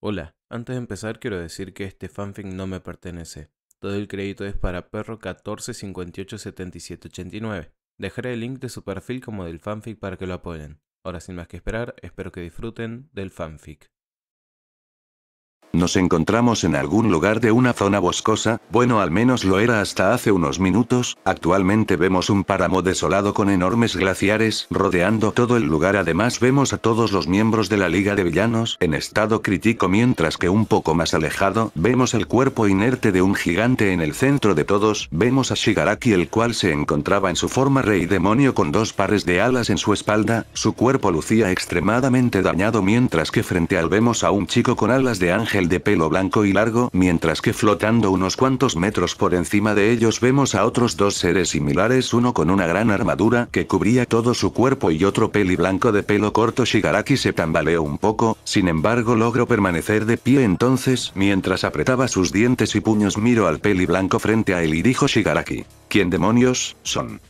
Hola, antes de empezar quiero decir que este fanfic no me pertenece. Todo el crédito es para perro 14587789. Dejaré el link de su perfil como del fanfic para que lo apoyen. Ahora sin más que esperar, espero que disfruten del fanfic. Nos encontramos en algún lugar de una zona boscosa, bueno al menos lo era hasta hace unos minutos, actualmente vemos un páramo desolado con enormes glaciares rodeando todo el lugar además vemos a todos los miembros de la Liga de Villanos en estado crítico mientras que un poco más alejado vemos el cuerpo inerte de un gigante en el centro de todos, vemos a Shigaraki el cual se encontraba en su forma rey demonio con dos pares de alas en su espalda, su cuerpo lucía extremadamente dañado mientras que frente al vemos a un chico con alas de ángel de pelo blanco y largo, mientras que flotando unos cuantos metros por encima de ellos vemos a otros dos seres similares, uno con una gran armadura que cubría todo su cuerpo y otro peli blanco de pelo corto. Shigaraki se tambaleó un poco, sin embargo logró permanecer de pie entonces, mientras apretaba sus dientes y puños miro al peli blanco frente a él y dijo Shigaraki. ¿Quién demonios, son?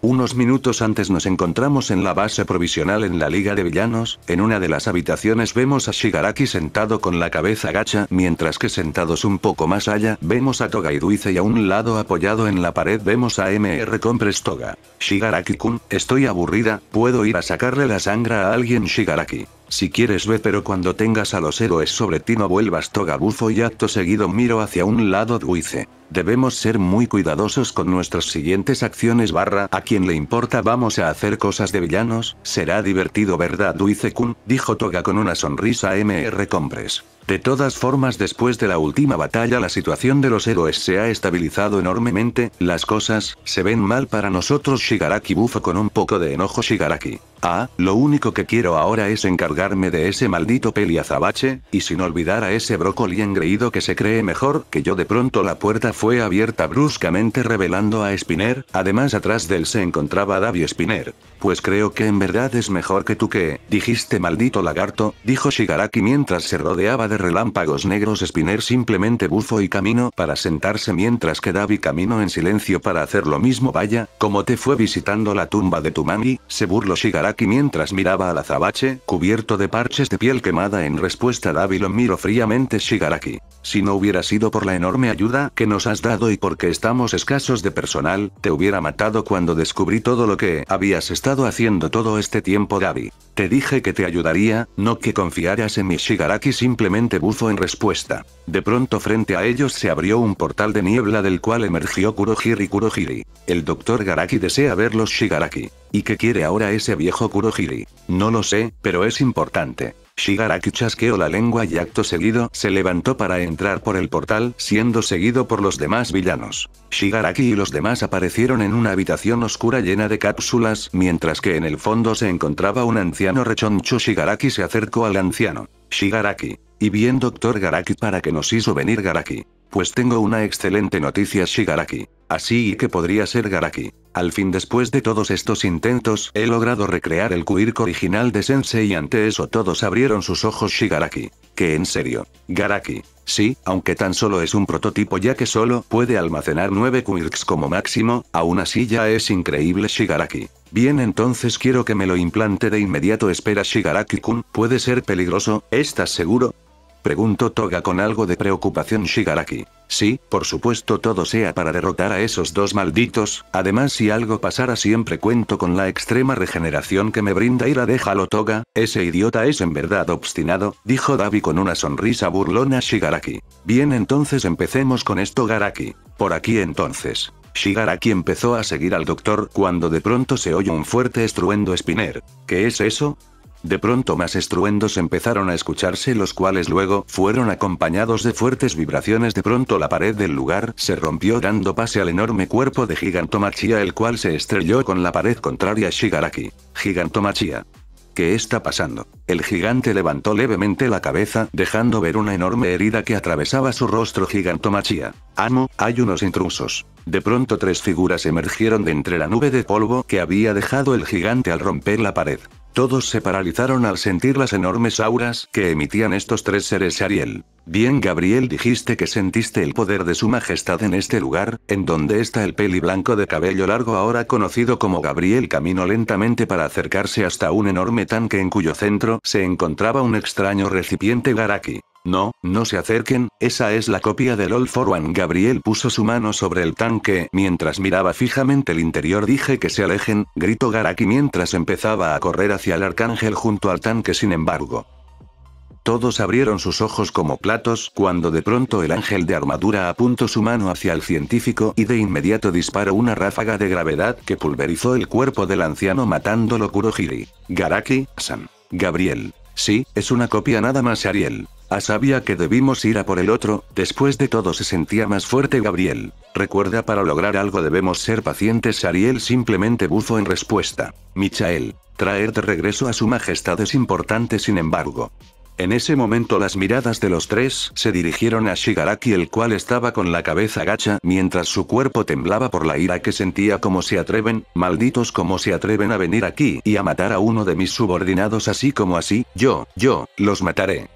Unos minutos antes nos encontramos en la base provisional en la Liga de Villanos, en una de las habitaciones vemos a Shigaraki sentado con la cabeza gacha mientras que sentados un poco más allá vemos a Toga y Duice y a un lado apoyado en la pared vemos a MR Compres Toga. Shigaraki-kun, estoy aburrida, puedo ir a sacarle la sangre a alguien Shigaraki. Si quieres ve pero cuando tengas a los héroes sobre ti no vuelvas Toga bufo y acto seguido miro hacia un lado Duice. Debemos ser muy cuidadosos con nuestras siguientes acciones barra a quien le importa vamos a hacer cosas de villanos, será divertido verdad Duice-kun, dijo Toga con una sonrisa MR Compres. De todas formas después de la última batalla la situación de los héroes se ha estabilizado enormemente, las cosas, se ven mal para nosotros Shigaraki bufa con un poco de enojo Shigaraki. Ah, lo único que quiero ahora es encargarme de ese maldito peliazabache, y sin olvidar a ese brócoli engreído que se cree mejor que yo de pronto la puerta fue abierta bruscamente revelando a Spinner, además atrás de él se encontraba Davi Spinner. Pues creo que en verdad es mejor que tú que, dijiste maldito lagarto, dijo Shigaraki mientras se rodeaba de relámpagos negros Spinner simplemente bufó y camino para sentarse mientras que Davi caminó en silencio para hacer lo mismo vaya, como te fue visitando la tumba de tu mami, se burló Shigaraki mientras miraba al azabache, cubierto de parches de piel quemada en respuesta Davy lo miró fríamente Shigaraki. Si no hubiera sido por la enorme ayuda que nos has dado y porque estamos escasos de personal, te hubiera matado cuando descubrí todo lo que habías estado haciendo todo este tiempo Gabi. Te dije que te ayudaría, no que confiaras en mi Shigaraki simplemente buzo en respuesta. De pronto frente a ellos se abrió un portal de niebla del cual emergió Kurohiri Kurohiri. El doctor Garaki desea ver los Shigaraki. ¿Y qué quiere ahora ese viejo Kurohiri? No lo sé, pero es importante. Shigaraki chasqueó la lengua y acto seguido se levantó para entrar por el portal, siendo seguido por los demás villanos. Shigaraki y los demás aparecieron en una habitación oscura llena de cápsulas, mientras que en el fondo se encontraba un anciano rechoncho. Shigaraki se acercó al anciano. Shigaraki. Y bien doctor Garaki para que nos hizo venir Garaki. Pues tengo una excelente noticia Shigaraki. Así que podría ser Garaki. Al fin después de todos estos intentos he logrado recrear el Quirk original de Sensei y ante eso todos abrieron sus ojos Shigaraki. Que en serio. Garaki. Sí, aunque tan solo es un prototipo ya que solo puede almacenar nueve Quirks como máximo, aún así ya es increíble Shigaraki. Bien entonces quiero que me lo implante de inmediato espera Shigaraki-kun, puede ser peligroso, ¿estás seguro? Preguntó Toga con algo de preocupación Shigaraki. Sí, por supuesto todo sea para derrotar a esos dos malditos, además si algo pasara siempre cuento con la extrema regeneración que me brinda Ira de Toga, ese idiota es en verdad obstinado, dijo Davi con una sonrisa burlona Shigaraki. Bien entonces empecemos con esto Garaki. Por aquí entonces. Shigaraki empezó a seguir al doctor cuando de pronto se oye un fuerte estruendo Spinner. ¿Qué es eso? De pronto más estruendos empezaron a escucharse los cuales luego fueron acompañados de fuertes vibraciones. De pronto la pared del lugar se rompió dando pase al enorme cuerpo de Gigantomachia el cual se estrelló con la pared contraria a Shigaraki. Gigantomachia. ¿Qué está pasando? El gigante levantó levemente la cabeza, dejando ver una enorme herida que atravesaba su rostro gigantomachía. Amo, hay unos intrusos. De pronto tres figuras emergieron de entre la nube de polvo que había dejado el gigante al romper la pared. Todos se paralizaron al sentir las enormes auras que emitían estos tres seres Ariel. Bien Gabriel dijiste que sentiste el poder de su majestad en este lugar, en donde está el peli blanco de cabello largo ahora conocido como Gabriel caminó lentamente para acercarse hasta un enorme tanque en cuyo centro se encontraba un extraño recipiente Garaki. No, no se acerquen, esa es la copia del All for One. Gabriel puso su mano sobre el tanque, mientras miraba fijamente el interior. Dije que se alejen, gritó Garaki mientras empezaba a correr hacia el arcángel junto al tanque. Sin embargo, todos abrieron sus ojos como platos cuando de pronto el ángel de armadura apuntó su mano hacia el científico y de inmediato disparó una ráfaga de gravedad que pulverizó el cuerpo del anciano matándolo Kurohiri. Garaki, Sam. Gabriel. Sí, es una copia nada más Ariel. A ah, sabía que debimos ir a por el otro, después de todo se sentía más fuerte Gabriel. Recuerda para lograr algo debemos ser pacientes Ariel simplemente bufó en respuesta. Michael. Traer de regreso a su majestad es importante sin embargo. En ese momento las miradas de los tres se dirigieron a Shigaraki el cual estaba con la cabeza gacha mientras su cuerpo temblaba por la ira que sentía como se atreven, malditos como se atreven a venir aquí y a matar a uno de mis subordinados así como así, yo, yo, los mataré.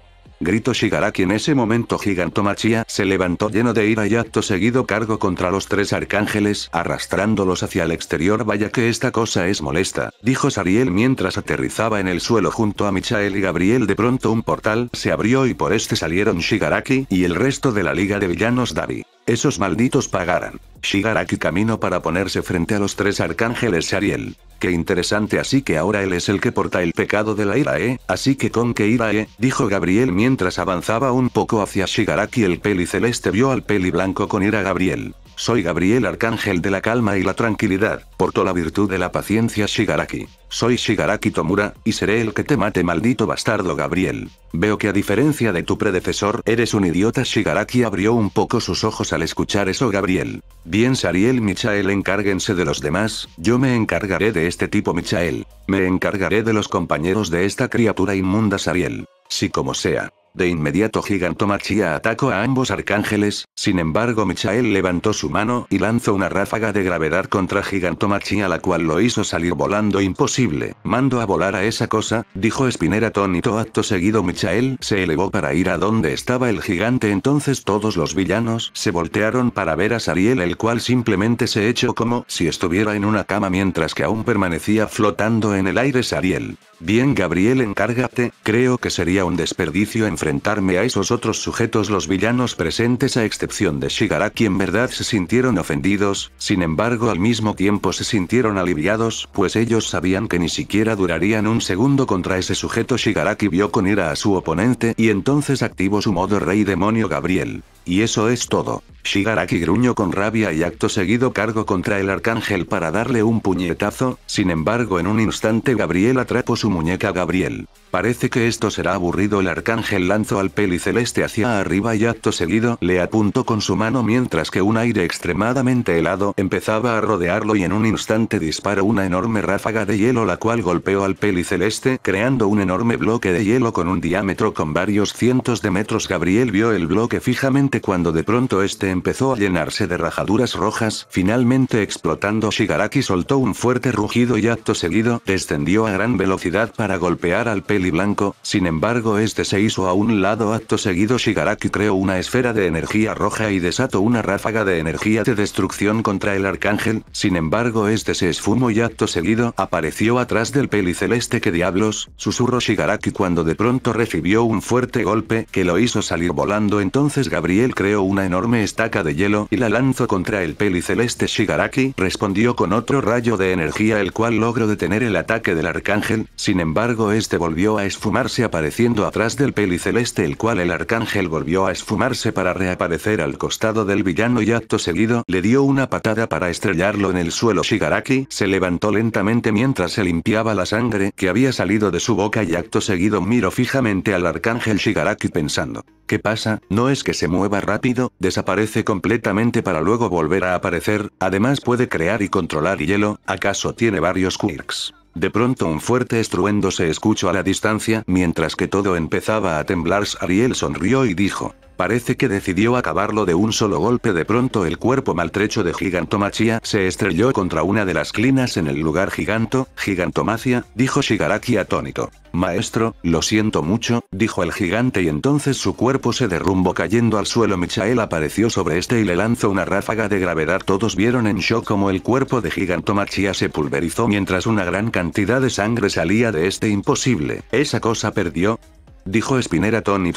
Grito Shigaraki en ese momento Gigantomachia se levantó lleno de ira y acto seguido cargo contra los tres arcángeles, arrastrándolos hacia el exterior vaya que esta cosa es molesta, dijo Sariel mientras aterrizaba en el suelo junto a Michael y Gabriel de pronto un portal se abrió y por este salieron Shigaraki y el resto de la liga de villanos Davi. Esos malditos pagarán. Shigaraki camino para ponerse frente a los tres arcángeles Ariel. Qué interesante así que ahora él es el que porta el pecado de la ira, ¿eh? Así que con que ira, ¿eh? Dijo Gabriel mientras avanzaba un poco hacia Shigaraki el peli celeste vio al peli blanco con ira Gabriel. Soy Gabriel Arcángel de la Calma y la Tranquilidad, por toda la virtud de la paciencia Shigaraki. Soy Shigaraki Tomura, y seré el que te mate maldito bastardo Gabriel. Veo que a diferencia de tu predecesor eres un idiota Shigaraki abrió un poco sus ojos al escuchar eso Gabriel. Bien Sariel Michael encárguense de los demás, yo me encargaré de este tipo Michael. Me encargaré de los compañeros de esta criatura inmunda Sariel. Si como sea. De inmediato Gigantomachia atacó a ambos arcángeles, sin embargo Michael levantó su mano y lanzó una ráfaga de gravedad contra Gigantomachia la cual lo hizo salir volando imposible. Mando a volar a esa cosa, dijo Spinner atónito acto seguido Michael se elevó para ir a donde estaba el gigante entonces todos los villanos se voltearon para ver a Sariel el cual simplemente se echó como si estuviera en una cama mientras que aún permanecía flotando en el aire Sariel. Bien Gabriel encárgate, creo que sería un desperdicio en enfrentarme a esos otros sujetos los villanos presentes a excepción de Shigaraki en verdad se sintieron ofendidos, sin embargo al mismo tiempo se sintieron aliviados, pues ellos sabían que ni siquiera durarían un segundo contra ese sujeto Shigaraki vio con ira a su oponente y entonces activó su modo rey demonio Gabriel. Y eso es todo. Shigaraki gruñó con rabia y acto seguido cargo contra el arcángel para darle un puñetazo, sin embargo en un instante Gabriel atrapó su muñeca Gabriel. Parece que esto será aburrido el arcángel lanzó al celeste hacia arriba y acto seguido le apuntó con su mano mientras que un aire extremadamente helado empezaba a rodearlo y en un instante disparó una enorme ráfaga de hielo la cual golpeó al peli celeste creando un enorme bloque de hielo con un diámetro con varios cientos de metros Gabriel vio el bloque fijamente cuando de pronto este empezó a llenarse de rajaduras rojas finalmente explotando Shigaraki soltó un fuerte rugido y acto seguido descendió a gran velocidad para golpear al peli blanco sin embargo este se hizo a un lado acto seguido Shigaraki creó una esfera de energía roja y desató una ráfaga de energía de destrucción contra el arcángel, sin embargo este se esfumó y acto seguido apareció atrás del peli celeste que diablos, susurró Shigaraki cuando de pronto recibió un fuerte golpe que lo hizo salir volando entonces Gabriel creó una enorme estaca de hielo y la lanzó contra el peli celeste Shigaraki respondió con otro rayo de energía el cual logró detener el ataque del arcángel, sin embargo este volvió a esfumarse apareciendo atrás del peliceleste este el cual el arcángel volvió a esfumarse para reaparecer al costado del villano y acto seguido le dio una patada para estrellarlo en el suelo Shigaraki se levantó lentamente mientras se limpiaba la sangre que había salido de su boca y acto seguido miró fijamente al arcángel Shigaraki pensando ¿qué pasa? no es que se mueva rápido, desaparece completamente para luego volver a aparecer, además puede crear y controlar hielo, ¿acaso tiene varios quirks? De pronto un fuerte estruendo se escuchó a la distancia, mientras que todo empezaba a temblar. Ariel sonrió y dijo, Parece que decidió acabarlo de un solo golpe. De pronto el cuerpo maltrecho de Gigantomachia se estrelló contra una de las clinas en el lugar giganto, Gigantomacia, dijo Shigaraki atónito. Maestro, lo siento mucho, dijo el gigante y entonces su cuerpo se derrumbó cayendo al suelo. Michael apareció sobre este y le lanzó una ráfaga de gravedad. Todos vieron en shock como el cuerpo de Gigantomachia se pulverizó mientras una gran cantidad de sangre salía de este imposible. Esa cosa perdió, dijo Spinner a Tony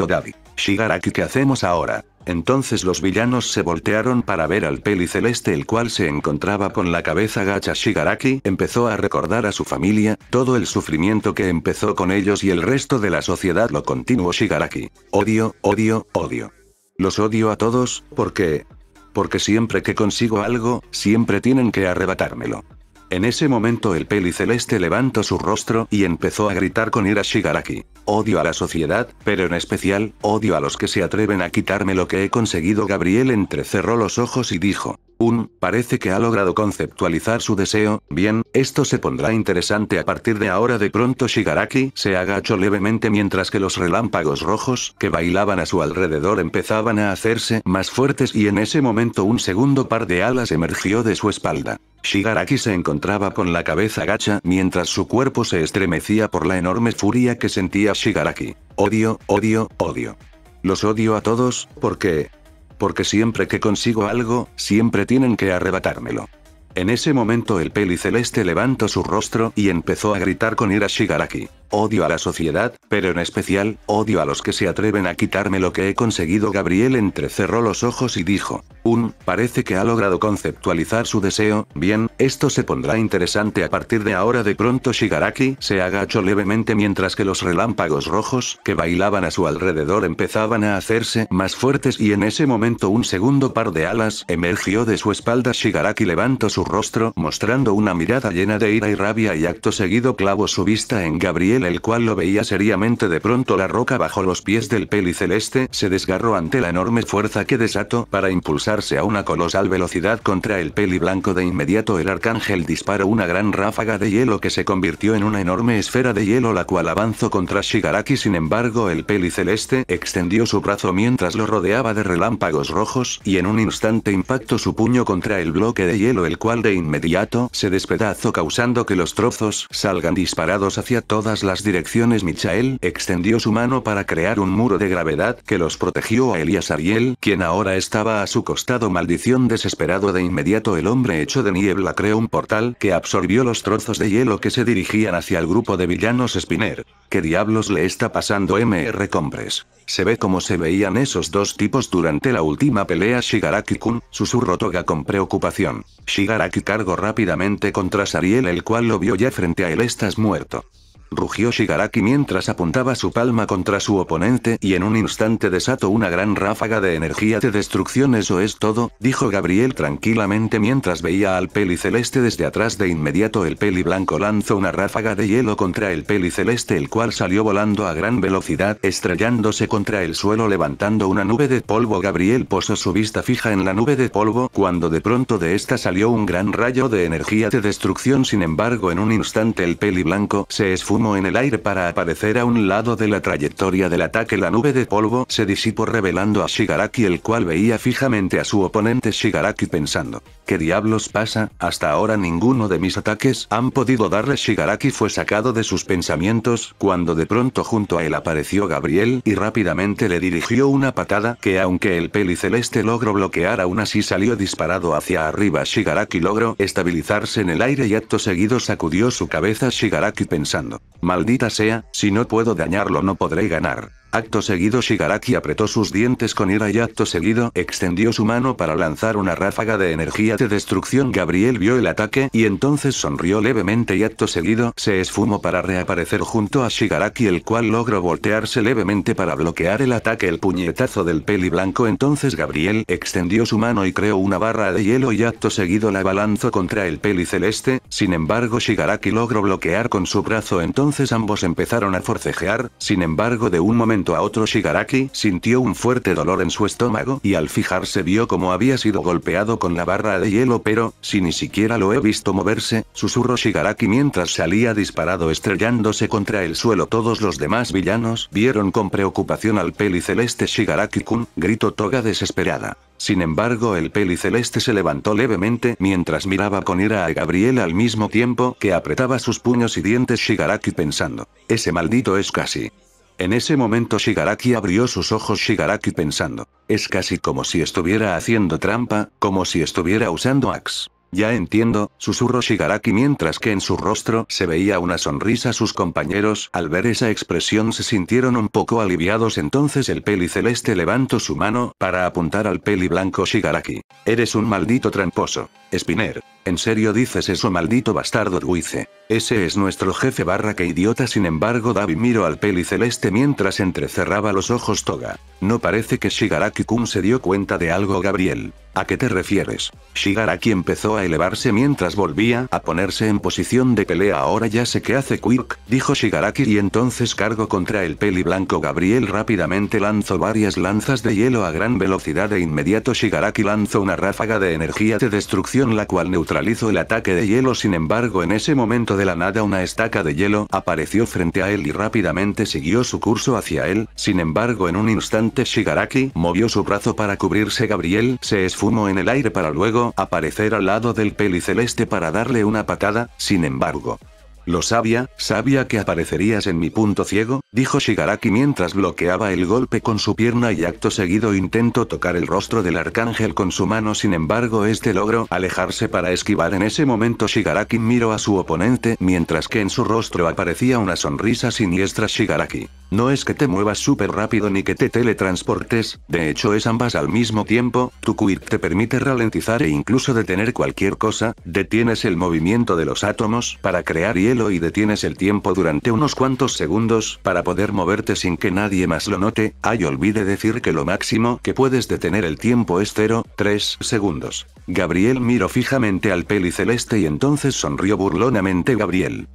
Shigaraki, ¿qué hacemos ahora? Entonces los villanos se voltearon para ver al celeste el cual se encontraba con la cabeza gacha Shigaraki empezó a recordar a su familia, todo el sufrimiento que empezó con ellos y el resto de la sociedad lo continuó Shigaraki. Odio, odio, odio. Los odio a todos, porque... Porque siempre que consigo algo, siempre tienen que arrebatármelo. En ese momento el celeste levantó su rostro y empezó a gritar con ira Shigaraki. Odio a la sociedad, pero en especial, odio a los que se atreven a quitarme lo que he conseguido. Gabriel entrecerró los ojos y dijo, un, parece que ha logrado conceptualizar su deseo, bien, esto se pondrá interesante a partir de ahora de pronto Shigaraki se agachó levemente mientras que los relámpagos rojos que bailaban a su alrededor empezaban a hacerse más fuertes y en ese momento un segundo par de alas emergió de su espalda. Shigaraki se encontraba con la cabeza gacha mientras su cuerpo se estremecía por la enorme furia que sentía Shigaraki. Odio, odio, odio. Los odio a todos, porque... Porque siempre que consigo algo, siempre tienen que arrebatármelo. En ese momento el celeste levantó su rostro y empezó a gritar con ira Shigaraki. Odio a la sociedad, pero en especial, odio a los que se atreven a quitarme lo que he conseguido. Gabriel entrecerró los ojos y dijo, un, parece que ha logrado conceptualizar su deseo, bien, esto se pondrá interesante a partir de ahora de pronto Shigaraki se agachó levemente mientras que los relámpagos rojos que bailaban a su alrededor empezaban a hacerse más fuertes y en ese momento un segundo par de alas emergió de su espalda Shigaraki levantó su rostro mostrando una mirada llena de ira y rabia y acto seguido clavó su vista en Gabriel el cual lo veía seriamente de pronto la roca bajo los pies del peli celeste se desgarró ante la enorme fuerza que desató para impulsar a una colosal velocidad contra el peli blanco de inmediato el arcángel disparó una gran ráfaga de hielo que se convirtió en una enorme esfera de hielo la cual avanzó contra Shigaraki sin embargo el peli celeste extendió su brazo mientras lo rodeaba de relámpagos rojos y en un instante impactó su puño contra el bloque de hielo el cual de inmediato se despedazó causando que los trozos salgan disparados hacia todas las direcciones Michael extendió su mano para crear un muro de gravedad que los protegió a Elias Ariel quien ahora estaba a su costado estado maldición desesperado de inmediato el hombre hecho de niebla creó un portal que absorbió los trozos de hielo que se dirigían hacia el grupo de villanos Spinner. ¿Qué diablos le está pasando MR Compres? Se ve como se veían esos dos tipos durante la última pelea Shigaraki-kun, susurró Toga con preocupación. Shigaraki cargó rápidamente contra Sariel el cual lo vio ya frente a él estás muerto rugió Shigaraki mientras apuntaba su palma contra su oponente y en un instante desató una gran ráfaga de energía de destrucción eso es todo, dijo Gabriel tranquilamente mientras veía al peli celeste desde atrás de inmediato el peli blanco lanzó una ráfaga de hielo contra el peli celeste el cual salió volando a gran velocidad estrellándose contra el suelo levantando una nube de polvo Gabriel posó su vista fija en la nube de polvo cuando de pronto de esta salió un gran rayo de energía de destrucción sin embargo en un instante el peli blanco se esfumó en el aire para aparecer a un lado de la trayectoria del ataque. La nube de polvo se disipó revelando a Shigaraki el cual veía fijamente a su oponente Shigaraki pensando. ¿Qué diablos pasa? Hasta ahora ninguno de mis ataques han podido darle Shigaraki fue sacado de sus pensamientos cuando de pronto junto a él apareció Gabriel y rápidamente le dirigió una patada que aunque el peli celeste logró bloquear aún así salió disparado hacia arriba Shigaraki logró estabilizarse en el aire y acto seguido sacudió su cabeza Shigaraki pensando. Maldita sea, si no puedo dañarlo no podré ganar. Acto seguido Shigaraki apretó sus dientes con ira y acto seguido extendió su mano para lanzar una ráfaga de energía de destrucción. Gabriel vio el ataque y entonces sonrió levemente y acto seguido se esfumó para reaparecer junto a Shigaraki el cual logró voltearse levemente para bloquear el ataque. El puñetazo del peli blanco entonces Gabriel extendió su mano y creó una barra de hielo y acto seguido la balanzó contra el peli celeste, sin embargo Shigaraki logró bloquear con su brazo entonces ambos empezaron a forcejear, sin embargo de un momento a otro Shigaraki, sintió un fuerte dolor en su estómago y al fijarse vio como había sido golpeado con la barra de hielo pero, si ni siquiera lo he visto moverse, susurró Shigaraki mientras salía disparado estrellándose contra el suelo. Todos los demás villanos vieron con preocupación al peli celeste Shigaraki-kun, gritó Toga desesperada. Sin embargo el peli celeste se levantó levemente mientras miraba con ira a Gabriel al mismo tiempo que apretaba sus puños y dientes Shigaraki pensando. Ese maldito es casi en ese momento Shigaraki abrió sus ojos Shigaraki pensando. Es casi como si estuviera haciendo trampa, como si estuviera usando Axe. Ya entiendo, susurró Shigaraki mientras que en su rostro se veía una sonrisa. Sus compañeros, al ver esa expresión, se sintieron un poco aliviados. Entonces el peli celeste levantó su mano para apuntar al peli blanco Shigaraki. Eres un maldito tramposo. Spinner. ¿En serio dices eso maldito bastardo ruise. Ese es nuestro jefe barra que idiota sin embargo Davi miró al peli celeste mientras entrecerraba los ojos Toga. No parece que Shigaraki-kun se dio cuenta de algo Gabriel. ¿A qué te refieres? Shigaraki empezó a elevarse mientras volvía a ponerse en posición de pelea ahora ya sé qué hace Quirk, dijo Shigaraki y entonces cargo contra el peli blanco Gabriel rápidamente lanzó varias lanzas de hielo a gran velocidad e inmediato Shigaraki lanzó una ráfaga de energía de destrucción la cual neutralizó realizó el ataque de hielo sin embargo en ese momento de la nada una estaca de hielo apareció frente a él y rápidamente siguió su curso hacia él, sin embargo en un instante Shigaraki movió su brazo para cubrirse Gabriel se esfumó en el aire para luego aparecer al lado del peliceleste para darle una patada, sin embargo, lo sabía, sabía que aparecerías en mi punto ciego, dijo Shigaraki mientras bloqueaba el golpe con su pierna y acto seguido intentó tocar el rostro del arcángel con su mano sin embargo este logró alejarse para esquivar en ese momento Shigaraki miró a su oponente mientras que en su rostro aparecía una sonrisa siniestra Shigaraki. No es que te muevas súper rápido ni que te teletransportes, de hecho es ambas al mismo tiempo, tu quirk te permite ralentizar e incluso detener cualquier cosa, detienes el movimiento de los átomos para crear hielo y detienes el tiempo durante unos cuantos segundos para poder moverte sin que nadie más lo note, ay olvide decir que lo máximo que puedes detener el tiempo es 0,3 segundos. Gabriel miró fijamente al peli celeste y entonces sonrió burlonamente Gabriel.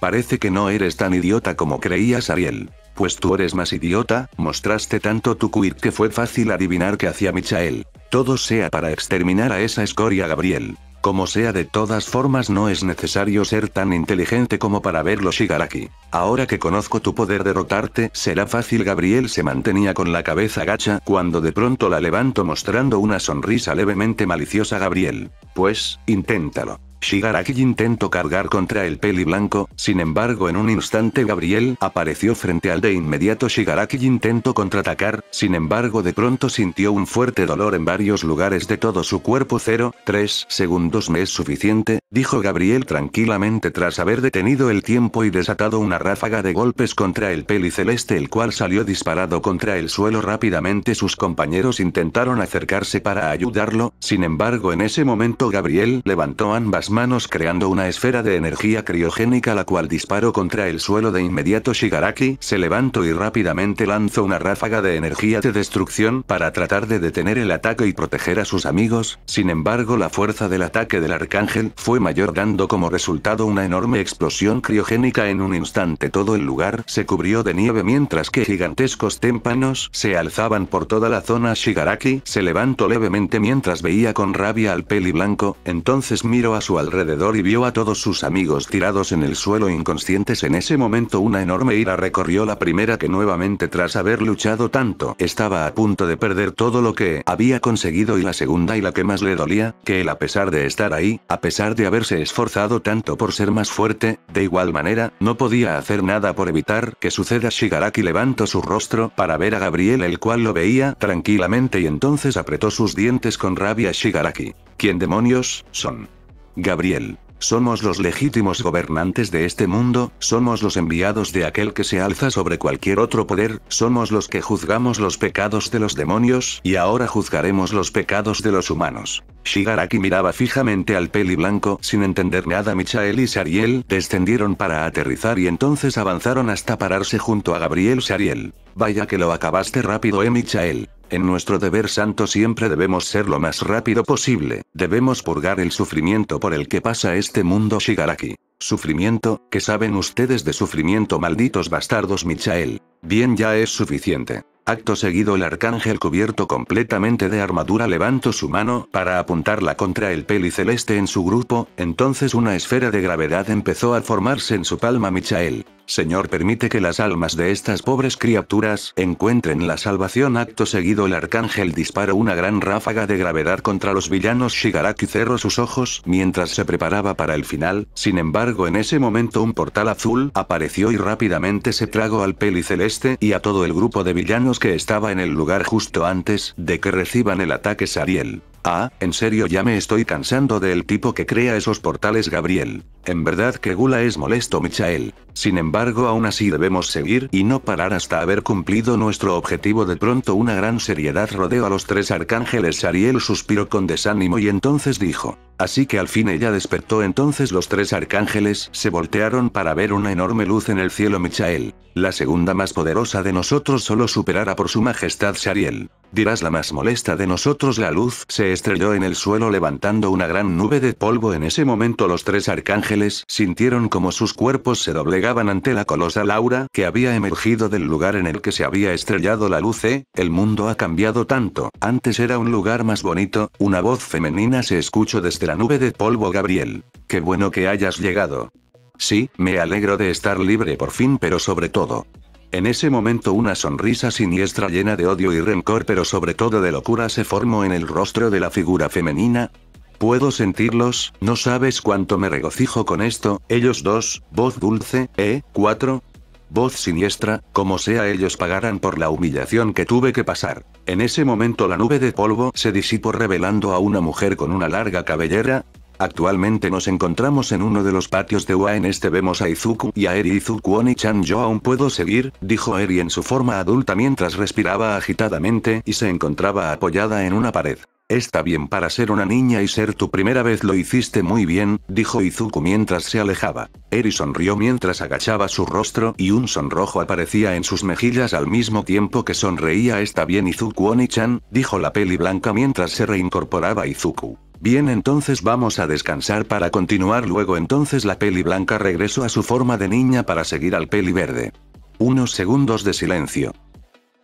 parece que no eres tan idiota como creías Ariel. Pues tú eres más idiota, mostraste tanto tu queer que fue fácil adivinar que hacía Michael. Todo sea para exterminar a esa escoria Gabriel. Como sea de todas formas no es necesario ser tan inteligente como para verlo Shigaraki. Ahora que conozco tu poder derrotarte, será fácil Gabriel se mantenía con la cabeza gacha cuando de pronto la levanto mostrando una sonrisa levemente maliciosa Gabriel. Pues, inténtalo. Shigaraki intentó cargar contra el peli blanco, sin embargo en un instante Gabriel apareció frente al de inmediato Shigaraki intentó contraatacar, sin embargo de pronto sintió un fuerte dolor en varios lugares de todo su cuerpo 0, 3 segundos me es suficiente, dijo Gabriel tranquilamente tras haber detenido el tiempo y desatado una ráfaga de golpes contra el peli celeste el cual salió disparado contra el suelo rápidamente sus compañeros intentaron acercarse para ayudarlo, sin embargo en ese momento Gabriel levantó ambas manos manos creando una esfera de energía criogénica la cual disparó contra el suelo de inmediato Shigaraki, se levantó y rápidamente lanzó una ráfaga de energía de destrucción para tratar de detener el ataque y proteger a sus amigos, sin embargo la fuerza del ataque del arcángel fue mayor dando como resultado una enorme explosión criogénica en un instante todo el lugar se cubrió de nieve mientras que gigantescos témpanos se alzaban por toda la zona Shigaraki se levantó levemente mientras veía con rabia al peli blanco, entonces miro a su alrededor y vio a todos sus amigos tirados en el suelo inconscientes. En ese momento una enorme ira recorrió la primera que nuevamente tras haber luchado tanto estaba a punto de perder todo lo que había conseguido y la segunda y la que más le dolía, que él a pesar de estar ahí, a pesar de haberse esforzado tanto por ser más fuerte, de igual manera, no podía hacer nada por evitar que suceda. Shigaraki levantó su rostro para ver a Gabriel el cual lo veía tranquilamente y entonces apretó sus dientes con rabia Shigaraki. ¿Quién demonios, son? Gabriel. Somos los legítimos gobernantes de este mundo, somos los enviados de aquel que se alza sobre cualquier otro poder, somos los que juzgamos los pecados de los demonios, y ahora juzgaremos los pecados de los humanos. Shigaraki miraba fijamente al peli blanco sin entender nada. Michael y Sariel descendieron para aterrizar y entonces avanzaron hasta pararse junto a Gabriel Sariel. Vaya que lo acabaste rápido, eh, Michael. En nuestro deber santo siempre debemos ser lo más rápido posible, debemos purgar el sufrimiento por el que pasa este mundo Shigaraki. Sufrimiento, ¿qué saben ustedes de sufrimiento malditos bastardos Michael. Bien ya es suficiente. Acto seguido el arcángel cubierto completamente de armadura levantó su mano para apuntarla contra el celeste en su grupo, entonces una esfera de gravedad empezó a formarse en su palma Michael. Señor permite que las almas de estas pobres criaturas encuentren la salvación. Acto seguido el arcángel disparó una gran ráfaga de gravedad contra los villanos. Shigaraki cerró sus ojos mientras se preparaba para el final, sin embargo en ese momento un portal azul apareció y rápidamente se tragó al celeste y a todo el grupo de villanos que estaba en el lugar justo antes de que reciban el ataque Sariel. Ah, en serio ya me estoy cansando del tipo que crea esos portales Gabriel. En verdad que Gula es molesto Michael. Sin embargo aún así debemos seguir y no parar hasta haber cumplido nuestro objetivo de pronto una gran seriedad rodeó a los tres arcángeles Ariel suspiró con desánimo y entonces dijo. Así que al fin ella despertó entonces los tres arcángeles se voltearon para ver una enorme luz en el cielo Michael. La segunda más poderosa de nosotros solo superará por su majestad Sariel. Dirás la más molesta de nosotros la luz se estrelló en el suelo levantando una gran nube de polvo. En ese momento los tres arcángeles sintieron como sus cuerpos se doblegaban ante la colosal aura que había emergido del lugar en el que se había estrellado la luz. El mundo ha cambiado tanto, antes era un lugar más bonito, una voz femenina se escuchó desde la nube de polvo Gabriel. Qué bueno que hayas llegado. Sí, me alegro de estar libre por fin pero sobre todo, en ese momento una sonrisa siniestra llena de odio y rencor pero sobre todo de locura se formó en el rostro de la figura femenina. Puedo sentirlos, no sabes cuánto me regocijo con esto, ellos dos, voz dulce, ¿eh? cuatro, Voz siniestra, como sea ellos pagarán por la humillación que tuve que pasar. En ese momento la nube de polvo se disipó revelando a una mujer con una larga cabellera, Actualmente nos encontramos en uno de los patios de Ua en este vemos a Izuku y a Eri Izuku Oni-chan yo aún puedo seguir, dijo Eri en su forma adulta mientras respiraba agitadamente y se encontraba apoyada en una pared. Está bien para ser una niña y ser tu primera vez lo hiciste muy bien, dijo Izuku mientras se alejaba. Eri sonrió mientras agachaba su rostro y un sonrojo aparecía en sus mejillas al mismo tiempo que sonreía. Está bien Izuku Oni-chan, dijo la peli blanca mientras se reincorporaba Izuku. Bien entonces vamos a descansar para continuar luego entonces la peli blanca regresó a su forma de niña para seguir al peli verde. Unos segundos de silencio.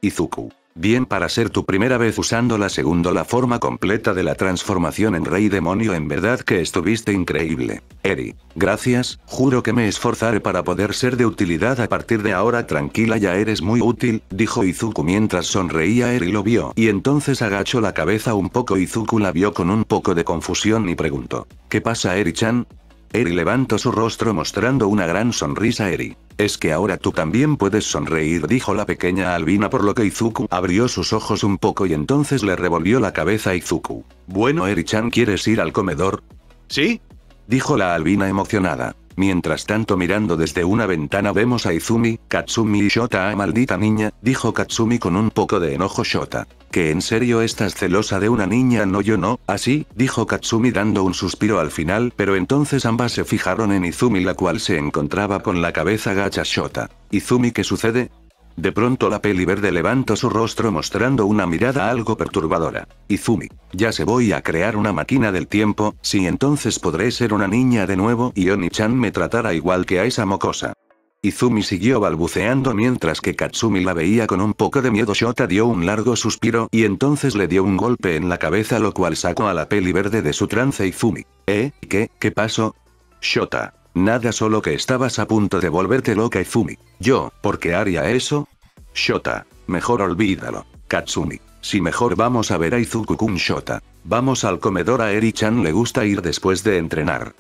Izuku. Bien para ser tu primera vez usando la segunda la forma completa de la transformación en rey demonio en verdad que estuviste increíble. Eri, gracias, juro que me esforzaré para poder ser de utilidad a partir de ahora tranquila ya eres muy útil, dijo Izuku mientras sonreía Eri lo vio y entonces agachó la cabeza un poco Izuku la vio con un poco de confusión y preguntó. ¿Qué pasa Eri-chan? Eri levantó su rostro mostrando una gran sonrisa Eri. Es que ahora tú también puedes sonreír, dijo la pequeña albina por lo que Izuku abrió sus ojos un poco y entonces le revolvió la cabeza a Izuku. Bueno Eri-chan, ¿quieres ir al comedor? ¿Sí? Dijo la albina emocionada. Mientras tanto mirando desde una ventana vemos a Izumi, Katsumi y Shota. Ah, maldita niña, dijo Katsumi con un poco de enojo Shota. ¿Que en serio estás celosa de una niña? No, yo no, así, dijo Katsumi dando un suspiro al final, pero entonces ambas se fijaron en Izumi la cual se encontraba con la cabeza gacha shota. Izumi, ¿qué sucede? De pronto la peli verde levantó su rostro mostrando una mirada algo perturbadora. Izumi, ya se voy a crear una máquina del tiempo, si entonces podré ser una niña de nuevo y Oni-chan me tratará igual que a esa mocosa. Izumi siguió balbuceando mientras que Katsumi la veía con un poco de miedo. Shota dio un largo suspiro y entonces le dio un golpe en la cabeza lo cual sacó a la peli verde de su trance Izumi. ¿Eh? ¿Qué? ¿Qué pasó? Shota. Nada solo que estabas a punto de volverte loca Izumi. ¿Yo? ¿Por qué haría eso? Shota. Mejor olvídalo. Katsumi. Si mejor vamos a ver a Izuku-kun Shota. Vamos al comedor a Eri-chan le gusta ir después de entrenar.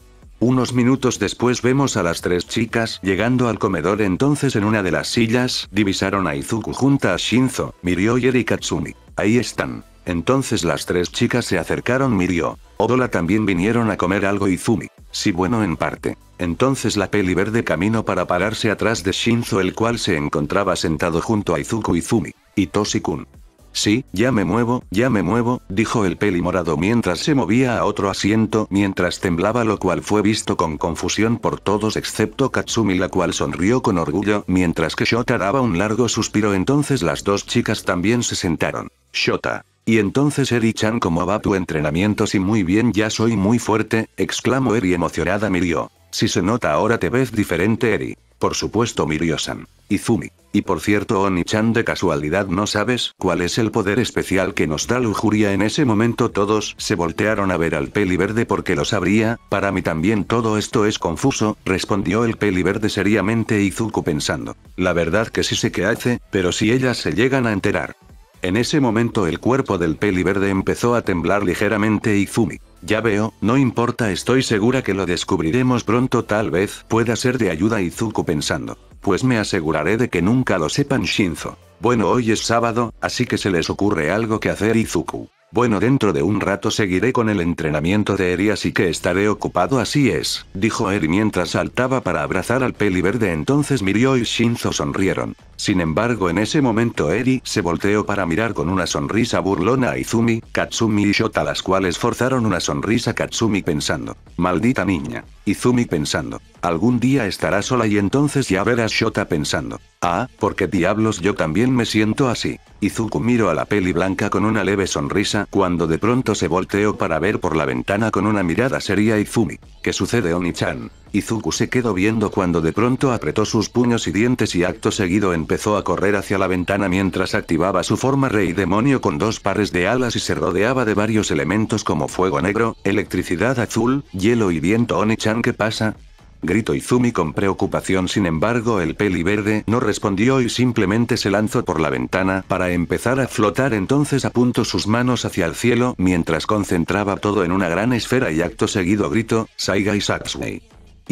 Unos minutos después vemos a las tres chicas llegando al comedor entonces en una de las sillas divisaron a Izuku junto a Shinzo, Mirio y Erikatsumi. Ahí están. Entonces las tres chicas se acercaron Mirio. Odola también vinieron a comer algo Izumi. Si sí, bueno en parte. Entonces la peli verde camino para pararse atrás de Shinzo el cual se encontraba sentado junto a Izuku Izumi. Y Toshikun. Sí, ya me muevo, ya me muevo, dijo el peli morado mientras se movía a otro asiento mientras temblaba lo cual fue visto con confusión por todos excepto Katsumi la cual sonrió con orgullo mientras que Shota daba un largo suspiro entonces las dos chicas también se sentaron. Shota. Y entonces Eri-chan ¿cómo va tu entrenamiento? Sí muy bien ya soy muy fuerte, exclamó Eri emocionada Mirio. Si se nota ahora te ves diferente Eri. Por supuesto Mirio-san. Izumi. Y por cierto Oni-chan de casualidad no sabes cuál es el poder especial que nos da lujuria en ese momento todos se voltearon a ver al peli verde porque lo sabría, para mí también todo esto es confuso, respondió el peli verde seriamente Izuku pensando. La verdad que sí sé qué hace, pero si ellas se llegan a enterar. En ese momento el cuerpo del peli verde empezó a temblar ligeramente Izumi. Ya veo, no importa estoy segura que lo descubriremos pronto tal vez pueda ser de ayuda Izuku pensando pues me aseguraré de que nunca lo sepan Shinzo. Bueno, hoy es sábado, así que se les ocurre algo que hacer Izuku. Bueno, dentro de un rato seguiré con el entrenamiento de Eri, así que estaré ocupado, así es, dijo Eri mientras saltaba para abrazar al peli verde. Entonces Mirio y Shinzo sonrieron. Sin embargo en ese momento Eri se volteó para mirar con una sonrisa burlona a Izumi, Katsumi y Shota las cuales forzaron una sonrisa Katsumi pensando. Maldita niña. Izumi pensando. Algún día estará sola y entonces ya verás Shota pensando. Ah, porque diablos yo también me siento así. Izuku miró a la peli blanca con una leve sonrisa cuando de pronto se volteó para ver por la ventana con una mirada seria Izumi. ¿Qué sucede Oni-chan? Izuku se quedó viendo cuando de pronto apretó sus puños y dientes y acto seguido empezó a correr hacia la ventana mientras activaba su forma rey demonio con dos pares de alas y se rodeaba de varios elementos como fuego negro, electricidad azul, hielo y viento Oni-chan ¿qué pasa? Gritó Izumi con preocupación sin embargo el peli verde no respondió y simplemente se lanzó por la ventana para empezar a flotar entonces apuntó sus manos hacia el cielo mientras concentraba todo en una gran esfera y acto seguido grito, Saiga y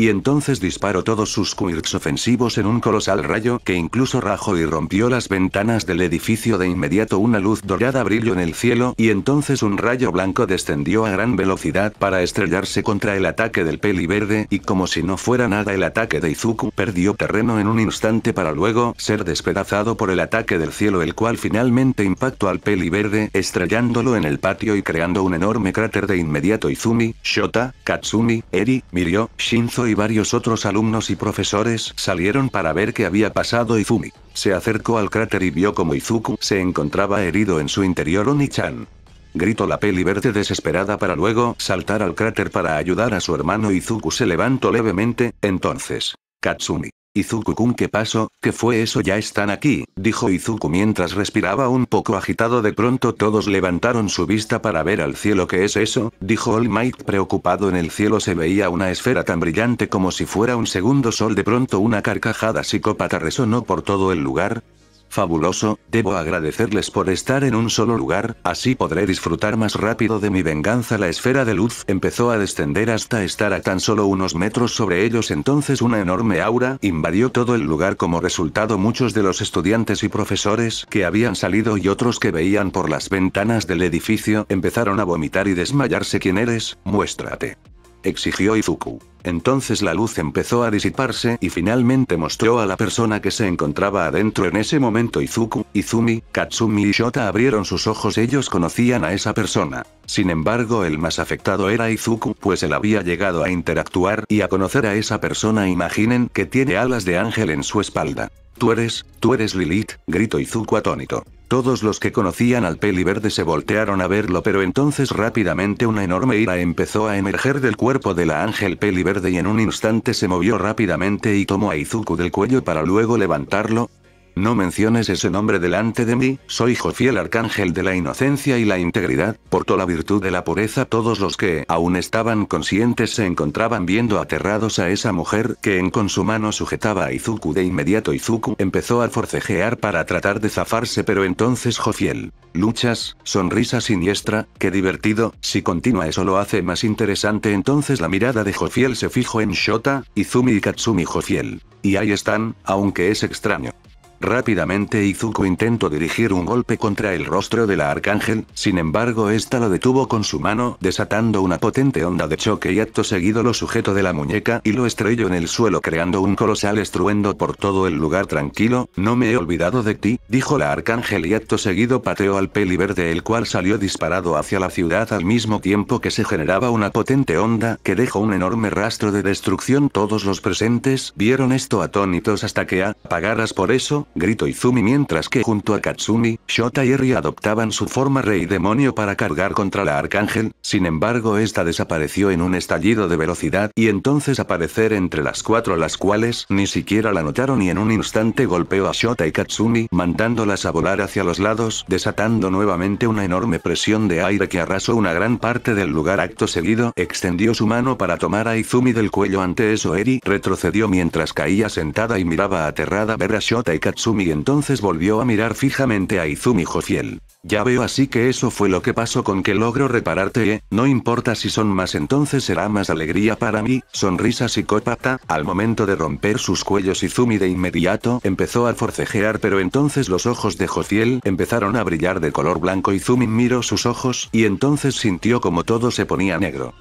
y entonces disparó todos sus quirks ofensivos en un colosal rayo que incluso rajó y rompió las ventanas del edificio de inmediato una luz dorada brilló en el cielo y entonces un rayo blanco descendió a gran velocidad para estrellarse contra el ataque del peli verde y como si no fuera nada el ataque de Izuku perdió terreno en un instante para luego ser despedazado por el ataque del cielo el cual finalmente impactó al peli verde estrellándolo en el patio y creando un enorme cráter de inmediato Izumi, Shota, Katsumi, Eri, Mirio, Shinzo y y varios otros alumnos y profesores salieron para ver qué había pasado y Fumi se acercó al cráter y vio como Izuku se encontraba herido en su interior Onichan chan Gritó la peli verde desesperada para luego saltar al cráter para ayudar a su hermano Izuku se levantó levemente, entonces. Katsumi izuku ¿qué pasó? ¿Qué fue eso? Ya están aquí, dijo Izuku mientras respiraba un poco agitado. De pronto todos levantaron su vista para ver al cielo. ¿Qué es eso? dijo All Might preocupado. En el cielo se veía una esfera tan brillante como si fuera un segundo sol. De pronto una carcajada psicópata resonó por todo el lugar, Fabuloso, debo agradecerles por estar en un solo lugar, así podré disfrutar más rápido de mi venganza. La esfera de luz empezó a descender hasta estar a tan solo unos metros sobre ellos. Entonces una enorme aura invadió todo el lugar como resultado muchos de los estudiantes y profesores que habían salido y otros que veían por las ventanas del edificio empezaron a vomitar y desmayarse. ¿Quién eres? Muéstrate exigió Izuku. Entonces la luz empezó a disiparse y finalmente mostró a la persona que se encontraba adentro en ese momento Izuku, Izumi, Katsumi y Shota abrieron sus ojos ellos conocían a esa persona. Sin embargo el más afectado era Izuku pues él había llegado a interactuar y a conocer a esa persona imaginen que tiene alas de ángel en su espalda. Tú eres, tú eres Lilith, gritó Izuku atónito. Todos los que conocían al peli verde se voltearon a verlo pero entonces rápidamente una enorme ira empezó a emerger del cuerpo de la ángel peli verde y en un instante se movió rápidamente y tomó a Izuku del cuello para luego levantarlo, no menciones ese nombre delante de mí, soy Jofiel Arcángel de la Inocencia y la Integridad, portó la virtud de la pureza. Todos los que aún estaban conscientes se encontraban viendo aterrados a esa mujer que en con su mano sujetaba a Izuku. De inmediato Izuku empezó a forcejear para tratar de zafarse pero entonces Jofiel. Luchas, sonrisa siniestra, qué divertido, si continúa eso lo hace más interesante entonces la mirada de Jofiel se fijó en Shota, Izumi y Katsumi Jofiel. Y ahí están, aunque es extraño. Rápidamente Izuku intentó dirigir un golpe contra el rostro de la arcángel, sin embargo esta lo detuvo con su mano, desatando una potente onda de choque y acto seguido lo sujetó de la muñeca y lo estrelló en el suelo creando un colosal estruendo por todo el lugar tranquilo, no me he olvidado de ti, dijo la arcángel y acto seguido pateó al peli verde el cual salió disparado hacia la ciudad al mismo tiempo que se generaba una potente onda que dejó un enorme rastro de destrucción todos los presentes vieron esto atónitos hasta que a, pagaras por eso, Grito Izumi mientras que junto a Katsumi, Shota y Eri adoptaban su forma rey demonio para cargar contra la arcángel, sin embargo esta desapareció en un estallido de velocidad y entonces aparecer entre las cuatro las cuales ni siquiera la notaron y en un instante golpeó a Shota y Katsumi mandándolas a volar hacia los lados desatando nuevamente una enorme presión de aire que arrasó una gran parte del lugar acto seguido extendió su mano para tomar a Izumi del cuello ante eso Eri retrocedió mientras caía sentada y miraba aterrada ver a Shota y Katsumi Sumi entonces volvió a mirar fijamente a Izumi Jofiel. Ya veo así que eso fue lo que pasó con que logro repararte, ¿eh? no importa si son más entonces será más alegría para mí, sonrisa psicópata, al momento de romper sus cuellos Izumi de inmediato empezó a forcejear pero entonces los ojos de Jociel empezaron a brillar de color blanco Izumi miró sus ojos y entonces sintió como todo se ponía negro.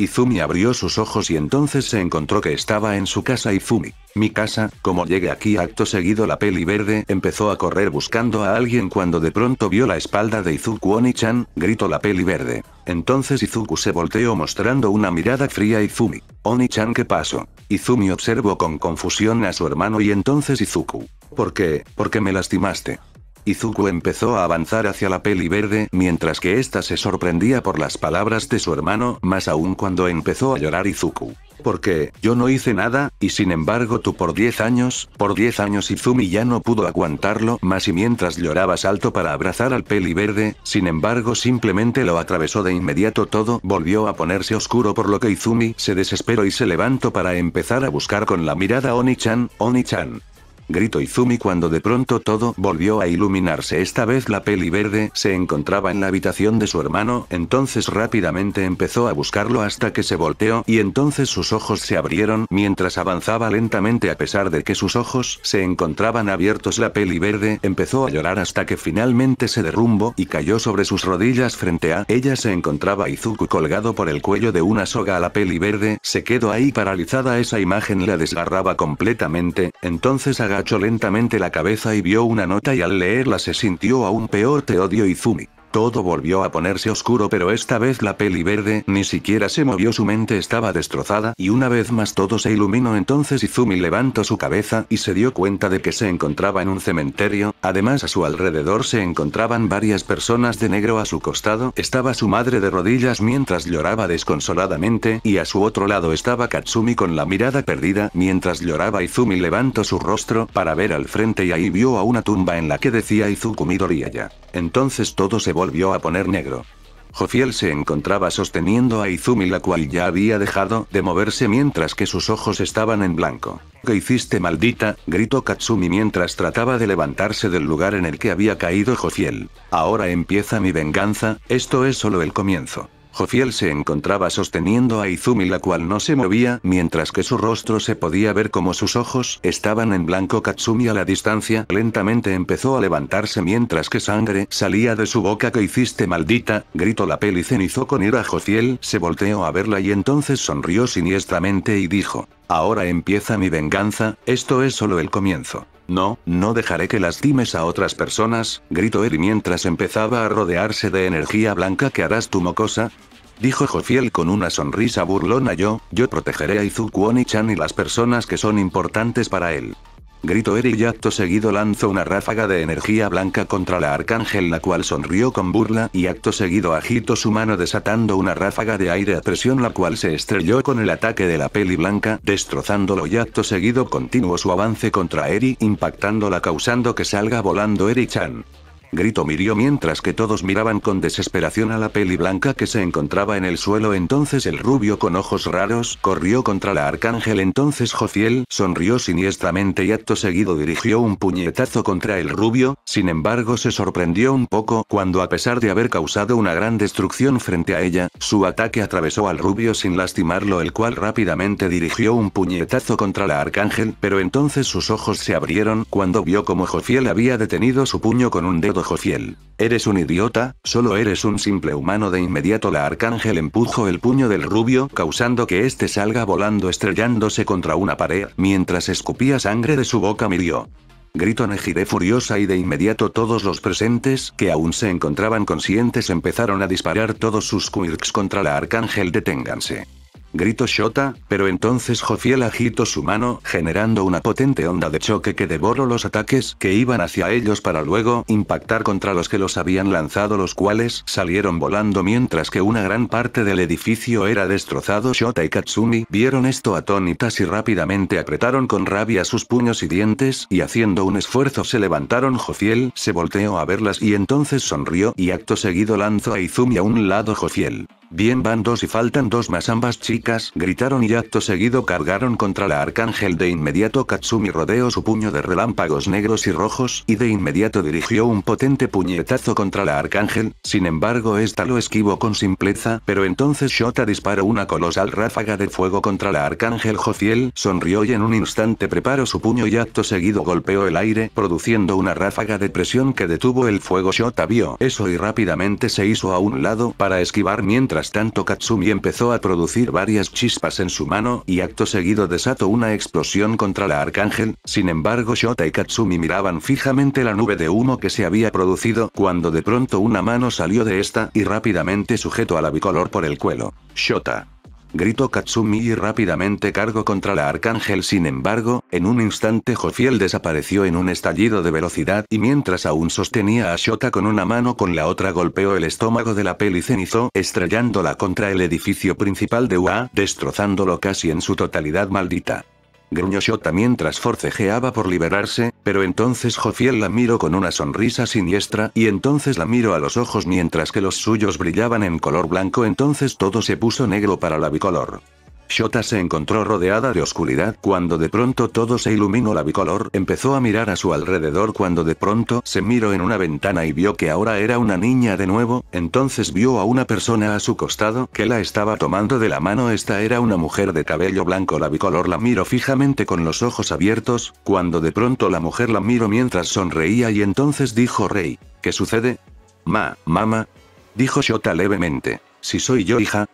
Izumi abrió sus ojos y entonces se encontró que estaba en su casa Izumi. Mi casa, como llegué aquí acto seguido la peli verde empezó a correr buscando a alguien cuando de pronto vio la espalda de Izuku Oni-chan, gritó la peli verde. Entonces Izuku se volteó mostrando una mirada fría a Izumi. Oni-chan ¿qué pasó? Izumi observó con confusión a su hermano y entonces Izuku. ¿Por qué? ¿Por qué me lastimaste? Izuku empezó a avanzar hacia la peli verde mientras que ésta se sorprendía por las palabras de su hermano, más aún cuando empezó a llorar Izuku. Porque, yo no hice nada, y sin embargo tú por 10 años, por 10 años Izumi ya no pudo aguantarlo más y mientras lloraba salto para abrazar al peli verde, sin embargo simplemente lo atravesó de inmediato todo, volvió a ponerse oscuro por lo que Izumi se desesperó y se levantó para empezar a buscar con la mirada Oni-chan, Oni-chan grito Izumi cuando de pronto todo volvió a iluminarse. Esta vez la peli verde se encontraba en la habitación de su hermano, entonces rápidamente empezó a buscarlo hasta que se volteó y entonces sus ojos se abrieron mientras avanzaba lentamente a pesar de que sus ojos se encontraban abiertos. La peli verde empezó a llorar hasta que finalmente se derrumbó y cayó sobre sus rodillas frente a ella se encontraba Izuku colgado por el cuello de una soga a la peli verde, se quedó ahí paralizada esa imagen la desgarraba completamente, entonces agarró agachó lentamente la cabeza y vio una nota y al leerla se sintió aún peor Teodio Izumi. Todo volvió a ponerse oscuro pero esta vez la peli verde ni siquiera se movió su mente estaba destrozada y una vez más todo se iluminó entonces Izumi levantó su cabeza y se dio cuenta de que se encontraba en un cementerio, además a su alrededor se encontraban varias personas de negro a su costado estaba su madre de rodillas mientras lloraba desconsoladamente y a su otro lado estaba Katsumi con la mirada perdida mientras lloraba Izumi levantó su rostro para ver al frente y ahí vio a una tumba en la que decía Izuku ya Entonces todo se volvió a poner negro. Jofiel se encontraba sosteniendo a Izumi la cual ya había dejado de moverse mientras que sus ojos estaban en blanco. ¿Qué hiciste maldita? gritó Katsumi mientras trataba de levantarse del lugar en el que había caído Jofiel. Ahora empieza mi venganza, esto es solo el comienzo. Jofiel se encontraba sosteniendo a Izumi la cual no se movía, mientras que su rostro se podía ver como sus ojos estaban en blanco. Katsumi a la distancia lentamente empezó a levantarse mientras que sangre salía de su boca que hiciste maldita, gritó la peli cenizó con ira Jofiel, se volteó a verla y entonces sonrió siniestramente y dijo, ahora empieza mi venganza, esto es solo el comienzo. No, no dejaré que lastimes a otras personas, gritó Eri mientras empezaba a rodearse de energía blanca que harás tu mocosa, Dijo Jofiel con una sonrisa burlona yo, yo protegeré a Izuku Oni-chan y las personas que son importantes para él. Grito Eri y acto seguido lanzó una ráfaga de energía blanca contra la arcángel la cual sonrió con burla y acto seguido agitó su mano desatando una ráfaga de aire a presión la cual se estrelló con el ataque de la peli blanca destrozándolo y acto seguido continuó su avance contra Eri impactándola causando que salga volando Eri-chan grito mirió mientras que todos miraban con desesperación a la peli blanca que se encontraba en el suelo. Entonces el rubio con ojos raros corrió contra la arcángel. Entonces Jofiel sonrió siniestramente y acto seguido dirigió un puñetazo contra el rubio, sin embargo se sorprendió un poco cuando a pesar de haber causado una gran destrucción frente a ella, su ataque atravesó al rubio sin lastimarlo el cual rápidamente dirigió un puñetazo contra la arcángel, pero entonces sus ojos se abrieron cuando vio como Jofiel había detenido su puño con un dedo ojo Jofiel. Eres un idiota, solo eres un simple humano. De inmediato la arcángel empujó el puño del rubio causando que éste salga volando estrellándose contra una pared, mientras escupía sangre de su boca mirió. Grito negiré furiosa y de inmediato todos los presentes que aún se encontraban conscientes empezaron a disparar todos sus quirks contra la arcángel deténganse gritó Shota, pero entonces Jofiel agitó su mano, generando una potente onda de choque que devoró los ataques que iban hacia ellos para luego impactar contra los que los habían lanzado los cuales salieron volando mientras que una gran parte del edificio era destrozado. Shota y Katsumi vieron esto atónitas y rápidamente apretaron con rabia sus puños y dientes y haciendo un esfuerzo se levantaron. Jofiel se volteó a verlas y entonces sonrió y acto seguido lanzó a Izumi a un lado Jofiel. Bien van dos y faltan dos más ambas chicas, gritaron y acto seguido cargaron contra la arcángel de inmediato Katsumi rodeó su puño de relámpagos negros y rojos, y de inmediato dirigió un potente puñetazo contra la arcángel, sin embargo esta lo esquivó con simpleza, pero entonces Shota disparó una colosal ráfaga de fuego contra la arcángel jofiel sonrió y en un instante preparó su puño y acto seguido golpeó el aire, produciendo una ráfaga de presión que detuvo el fuego Shota vio eso y rápidamente se hizo a un lado para esquivar mientras tanto Katsumi empezó a producir varias chispas en su mano y acto seguido desató una explosión contra la arcángel, sin embargo Shota y Katsumi miraban fijamente la nube de humo que se había producido cuando de pronto una mano salió de esta y rápidamente sujetó a la bicolor por el cuello. Shota gritó Katsumi y rápidamente cargó contra la arcángel. Sin embargo, en un instante Jofiel desapareció en un estallido de velocidad y mientras aún sostenía a Shota con una mano con la otra golpeó el estómago de la peli cenizó estrellándola contra el edificio principal de UA, destrozándolo casi en su totalidad maldita. Gruñó Shota mientras forcejeaba por liberarse, pero entonces Jofiel la miró con una sonrisa siniestra y entonces la miró a los ojos mientras que los suyos brillaban en color blanco entonces todo se puso negro para la bicolor. Shota se encontró rodeada de oscuridad cuando de pronto todo se iluminó la bicolor, empezó a mirar a su alrededor cuando de pronto se miró en una ventana y vio que ahora era una niña de nuevo, entonces vio a una persona a su costado que la estaba tomando de la mano, esta era una mujer de cabello blanco, la bicolor la miró fijamente con los ojos abiertos, cuando de pronto la mujer la miró mientras sonreía y entonces dijo Rey, ¿qué sucede? Ma, mamá, dijo Shota levemente, si soy yo hija,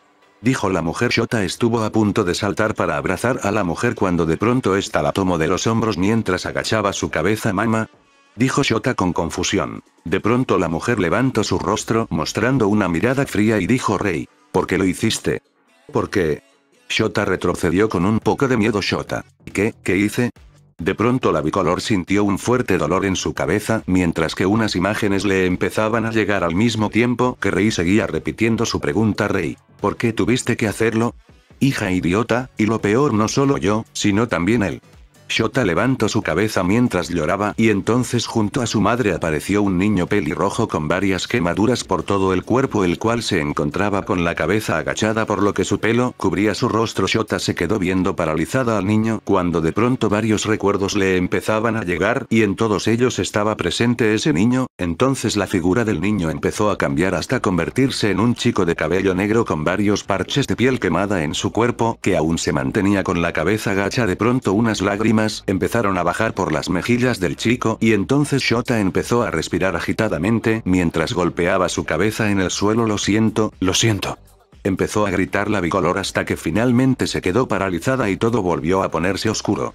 dijo la mujer Shota estuvo a punto de saltar para abrazar a la mujer cuando de pronto esta la tomó de los hombros mientras agachaba su cabeza mama. Dijo Shota con confusión. De pronto la mujer levantó su rostro mostrando una mirada fría y dijo Rey, ¿por qué lo hiciste? ¿Por qué? Shota retrocedió con un poco de miedo Shota. ¿Qué, qué hice? De pronto la bicolor sintió un fuerte dolor en su cabeza, mientras que unas imágenes le empezaban a llegar al mismo tiempo que Rey seguía repitiendo su pregunta Rey. ¿Por qué tuviste que hacerlo? Hija idiota, y lo peor no solo yo, sino también él. Shota levantó su cabeza mientras lloraba y entonces junto a su madre apareció un niño pelirrojo con varias quemaduras por todo el cuerpo el cual se encontraba con la cabeza agachada por lo que su pelo cubría su rostro Shota se quedó viendo paralizada al niño cuando de pronto varios recuerdos le empezaban a llegar y en todos ellos estaba presente ese niño, entonces la figura del niño empezó a cambiar hasta convertirse en un chico de cabello negro con varios parches de piel quemada en su cuerpo que aún se mantenía con la cabeza agacha de pronto unas lágrimas empezaron a bajar por las mejillas del chico y entonces Shota empezó a respirar agitadamente mientras golpeaba su cabeza en el suelo lo siento, lo siento. Empezó a gritar la bicolor hasta que finalmente se quedó paralizada y todo volvió a ponerse oscuro.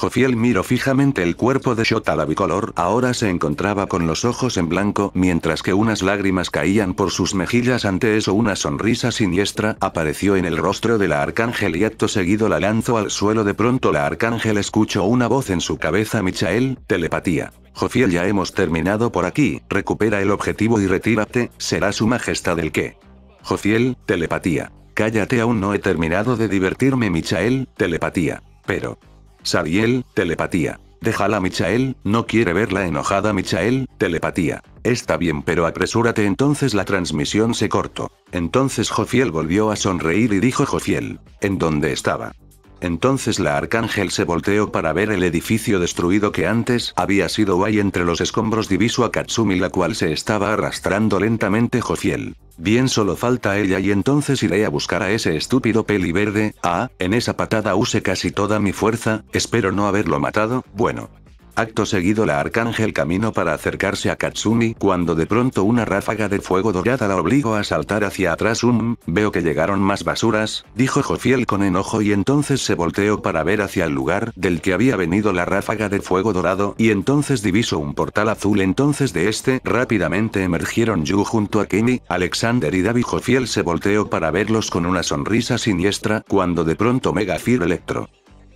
Jofiel miró fijamente el cuerpo de Shotala bicolor, ahora se encontraba con los ojos en blanco, mientras que unas lágrimas caían por sus mejillas ante eso una sonrisa siniestra apareció en el rostro de la arcángel y acto seguido la lanzó al suelo de pronto la arcángel escuchó una voz en su cabeza Michael, telepatía. Jofiel ya hemos terminado por aquí, recupera el objetivo y retírate, será su majestad el que. Jofiel, telepatía. Cállate aún no he terminado de divertirme Michael, telepatía. Pero, Sariel, telepatía. Déjala Michael, no quiere verla enojada Michael, telepatía. Está bien pero apresúrate entonces la transmisión se cortó. Entonces Jofiel volvió a sonreír y dijo Jofiel. En dónde estaba. Entonces la arcángel se volteó para ver el edificio destruido que antes había sido Wai entre los escombros diviso a Katsumi la cual se estaba arrastrando lentamente Jofiel. Bien solo falta ella y entonces iré a buscar a ese estúpido peli verde, ah, en esa patada use casi toda mi fuerza, espero no haberlo matado, bueno, Acto seguido la arcángel camino para acercarse a Katsumi cuando de pronto una ráfaga de fuego dorada la obligó a saltar hacia atrás. Um, veo que llegaron más basuras, dijo Jofiel con enojo y entonces se volteó para ver hacia el lugar del que había venido la ráfaga de fuego dorado y entonces divisó un portal azul entonces de este rápidamente emergieron Yu junto a Kimi, Alexander y David Jofiel se volteó para verlos con una sonrisa siniestra cuando de pronto Megafir Electro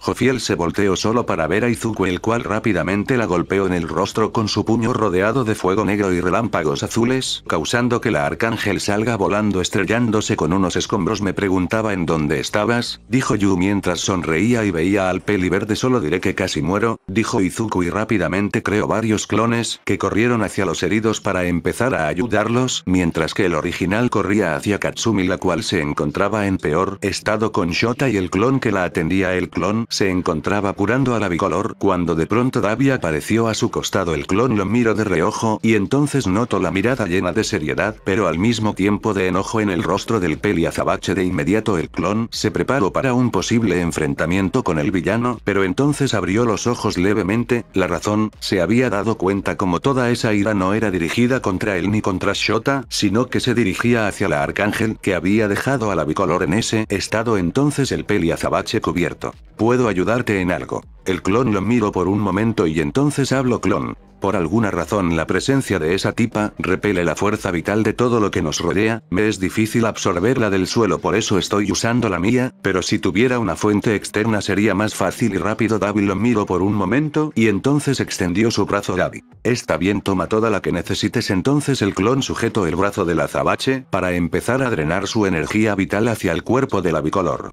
Jofiel se volteó solo para ver a Izuku el cual rápidamente la golpeó en el rostro con su puño rodeado de fuego negro y relámpagos azules, causando que la arcángel salga volando estrellándose con unos escombros. Me preguntaba en dónde estabas, dijo Yu mientras sonreía y veía al peli verde. Solo diré que casi muero, dijo Izuku y rápidamente creó varios clones que corrieron hacia los heridos para empezar a ayudarlos, mientras que el original corría hacia Katsumi la cual se encontraba en peor estado con Shota y el clon que la atendía el clon se encontraba curando a la bicolor cuando de pronto Davi apareció a su costado. El clon lo miró de reojo y entonces notó la mirada llena de seriedad pero al mismo tiempo de enojo en el rostro del azabache De inmediato el clon se preparó para un posible enfrentamiento con el villano, pero entonces abrió los ojos levemente, la razón, se había dado cuenta como toda esa ira no era dirigida contra él ni contra Shota, sino que se dirigía hacia la arcángel que había dejado a la bicolor en ese estado entonces el peliazabache cubierto. Puedo ayudarte en algo. El clon lo miro por un momento y entonces hablo clon. Por alguna razón la presencia de esa tipa repele la fuerza vital de todo lo que nos rodea, me es difícil absorberla del suelo por eso estoy usando la mía, pero si tuviera una fuente externa sería más fácil y rápido davi lo miro por un momento y entonces extendió su brazo davi Está bien toma toda la que necesites entonces el clon sujetó el brazo del azabache para empezar a drenar su energía vital hacia el cuerpo del avicolor.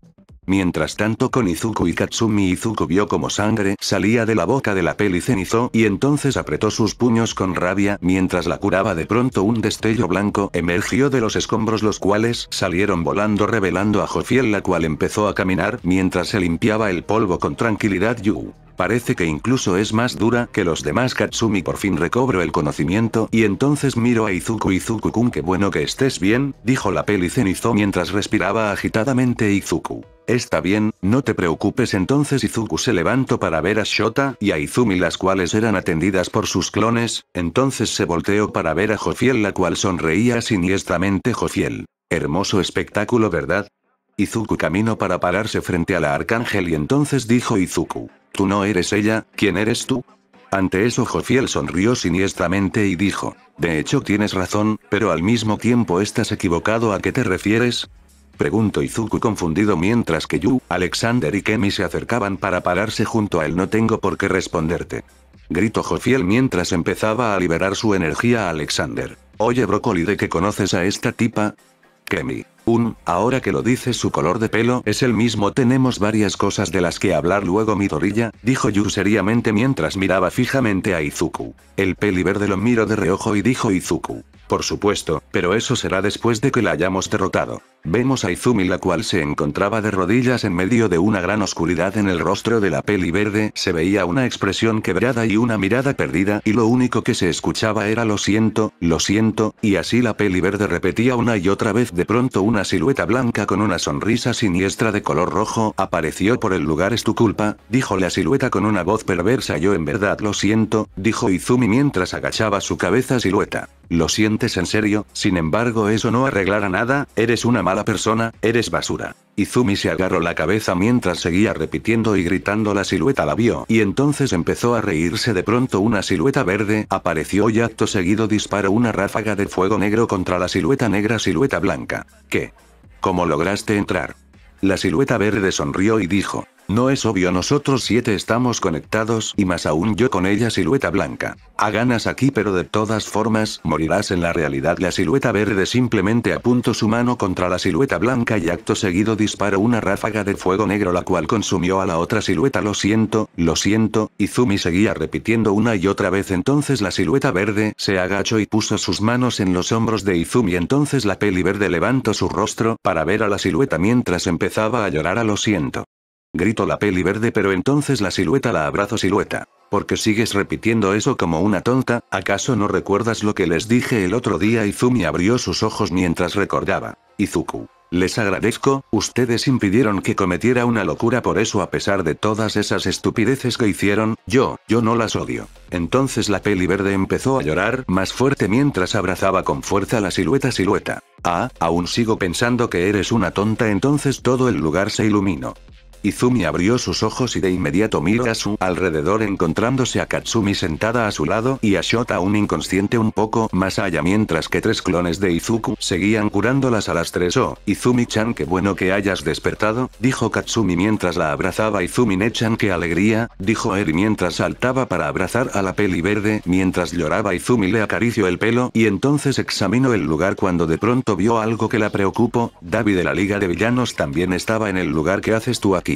Mientras tanto con Izuku y Katsumi Izuku vio como sangre salía de la boca de la peli cenizo y entonces apretó sus puños con rabia mientras la curaba de pronto un destello blanco emergió de los escombros los cuales salieron volando revelando a Jofiel la cual empezó a caminar mientras se limpiaba el polvo con tranquilidad Yu. Parece que incluso es más dura que los demás Katsumi por fin recobro el conocimiento y entonces miro a Izuku Izuku-kun qué bueno que estés bien, dijo la peli cenizo mientras respiraba agitadamente Izuku. Está bien, no te preocupes entonces Izuku se levantó para ver a Shota y a Izumi las cuales eran atendidas por sus clones, entonces se volteó para ver a Jofiel la cual sonreía siniestramente Jofiel. Hermoso espectáculo ¿verdad? Izuku caminó para pararse frente a la arcángel y entonces dijo Izuku. Tú no eres ella, ¿quién eres tú? Ante eso Jofiel sonrió siniestramente y dijo, de hecho tienes razón, pero al mismo tiempo estás equivocado a qué te refieres, Pregunto Izuku confundido mientras que Yu, Alexander y Kemi se acercaban para pararse junto a él. No tengo por qué responderte. Gritó Jofiel mientras empezaba a liberar su energía a Alexander. Oye Brócoli de que conoces a esta tipa, Kemi. Un, ahora que lo dices su color de pelo es el mismo tenemos varias cosas de las que hablar luego mi dorilla, dijo Yu seriamente mientras miraba fijamente a Izuku. El peli verde lo miro de reojo y dijo Izuku. Por supuesto, pero eso será después de que la hayamos derrotado. Vemos a Izumi la cual se encontraba de rodillas en medio de una gran oscuridad en el rostro de la peli verde, se veía una expresión quebrada y una mirada perdida y lo único que se escuchaba era lo siento, lo siento, y así la peli verde repetía una y otra vez de pronto una silueta blanca con una sonrisa siniestra de color rojo apareció por el lugar es tu culpa, dijo la silueta con una voz perversa yo en verdad lo siento, dijo Izumi mientras agachaba su cabeza silueta. Lo sientes en serio, sin embargo eso no arreglará nada, eres una mala persona, eres basura. Izumi se agarró la cabeza mientras seguía repitiendo y gritando la silueta la vio y entonces empezó a reírse de pronto una silueta verde apareció y acto seguido disparó una ráfaga de fuego negro contra la silueta negra silueta blanca. ¿Qué? ¿Cómo lograste entrar? La silueta verde sonrió y dijo, no es obvio nosotros siete estamos conectados y más aún yo con ella silueta blanca. A ganas aquí pero de todas formas morirás en la realidad la silueta verde simplemente apuntó su mano contra la silueta blanca y acto seguido disparó una ráfaga de fuego negro la cual consumió a la otra silueta lo siento, lo siento, Izumi seguía repitiendo una y otra vez entonces la silueta verde se agachó y puso sus manos en los hombros de Izumi entonces la peli verde levantó su rostro para ver a la silueta mientras empezaba a llorar a lo siento. Grito la peli verde pero entonces la silueta la abrazo silueta. Porque sigues repitiendo eso como una tonta, ¿acaso no recuerdas lo que les dije el otro día? Izumi abrió sus ojos mientras recordaba. Izuku. Les agradezco, ustedes impidieron que cometiera una locura por eso a pesar de todas esas estupideces que hicieron, yo, yo no las odio. Entonces la peli verde empezó a llorar más fuerte mientras abrazaba con fuerza la silueta silueta. Ah, aún sigo pensando que eres una tonta entonces todo el lugar se iluminó. Izumi abrió sus ojos y de inmediato miró a su alrededor encontrándose a Katsumi sentada a su lado y a Shota un inconsciente un poco más allá mientras que tres clones de Izuku seguían curándolas a las tres. Oh, Izumi-chan qué bueno que hayas despertado, dijo Katsumi mientras la abrazaba izumi chan qué alegría, dijo Eri mientras saltaba para abrazar a la peli verde, mientras lloraba Izumi le acarició el pelo y entonces examinó el lugar cuando de pronto vio algo que la preocupó, David de la Liga de Villanos también estaba en el lugar que haces tú aquí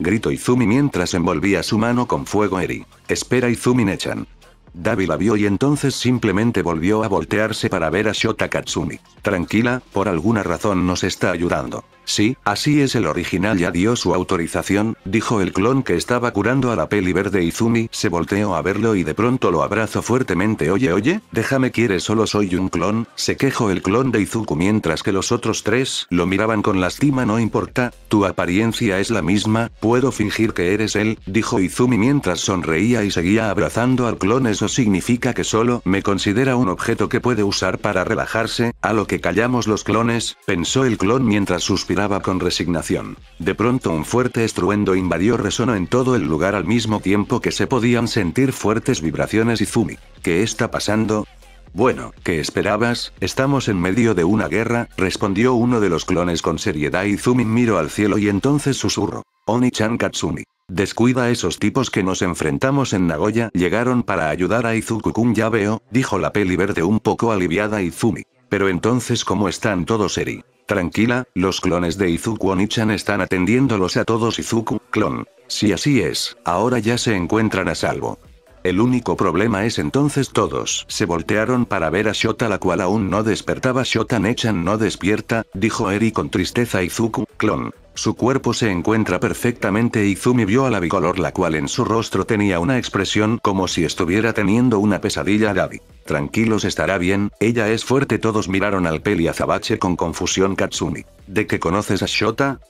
Gritó Izumi mientras envolvía su mano con fuego Eri. Espera Izumi Nechan. Davi la vio y entonces simplemente volvió a voltearse para ver a Shota Katsumi. Tranquila, por alguna razón nos está ayudando. Sí, así es el original ya dio su autorización, dijo el clon que estaba curando a la peli verde Izumi se volteó a verlo y de pronto lo abrazó fuertemente oye oye, déjame quieres, solo soy un clon, se quejó el clon de Izuku mientras que los otros tres lo miraban con lástima no importa, tu apariencia es la misma, puedo fingir que eres él, dijo Izumi mientras sonreía y seguía abrazando al clon eso significa que solo me considera un objeto que puede usar para relajarse, a lo que callamos los clones, pensó el clon mientras suspiraba con resignación. De pronto un fuerte estruendo invadió resonó en todo el lugar al mismo tiempo que se podían sentir fuertes vibraciones Izumi. ¿Qué está pasando? Bueno, ¿qué esperabas? Estamos en medio de una guerra, respondió uno de los clones con seriedad Izumi miró al cielo y entonces susurró. Oni-chan Katsumi. Descuida a esos tipos que nos enfrentamos en Nagoya. Llegaron para ayudar a Izuku-kun ya veo, dijo la peli verde un poco aliviada Izumi. Pero entonces ¿cómo están todos Eri? Tranquila, los clones de Izuku Onichan están atendiéndolos a todos Izuku, clon. Si así es, ahora ya se encuentran a salvo. El único problema es entonces todos se voltearon para ver a Shota la cual aún no despertaba Shota Nechan no despierta, dijo Eri con tristeza Izuku, clon. Su cuerpo se encuentra perfectamente Izumi vio a la bicolor la cual en su rostro tenía una expresión como si estuviera teniendo una pesadilla Gabi. Tranquilos estará bien, ella es fuerte todos miraron al peli Zabache con confusión Katsumi. ¿De qué conoces a Shota?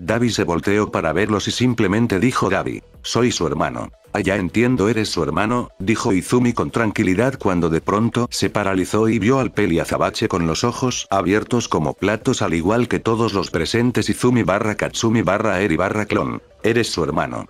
Davi se volteó para verlos y simplemente dijo Davi, soy su hermano. Allá entiendo eres su hermano, dijo Izumi con tranquilidad cuando de pronto se paralizó y vio al peli azabache con los ojos abiertos como platos al igual que todos los presentes Izumi barra Katsumi barra Eri barra clon. Eres su hermano.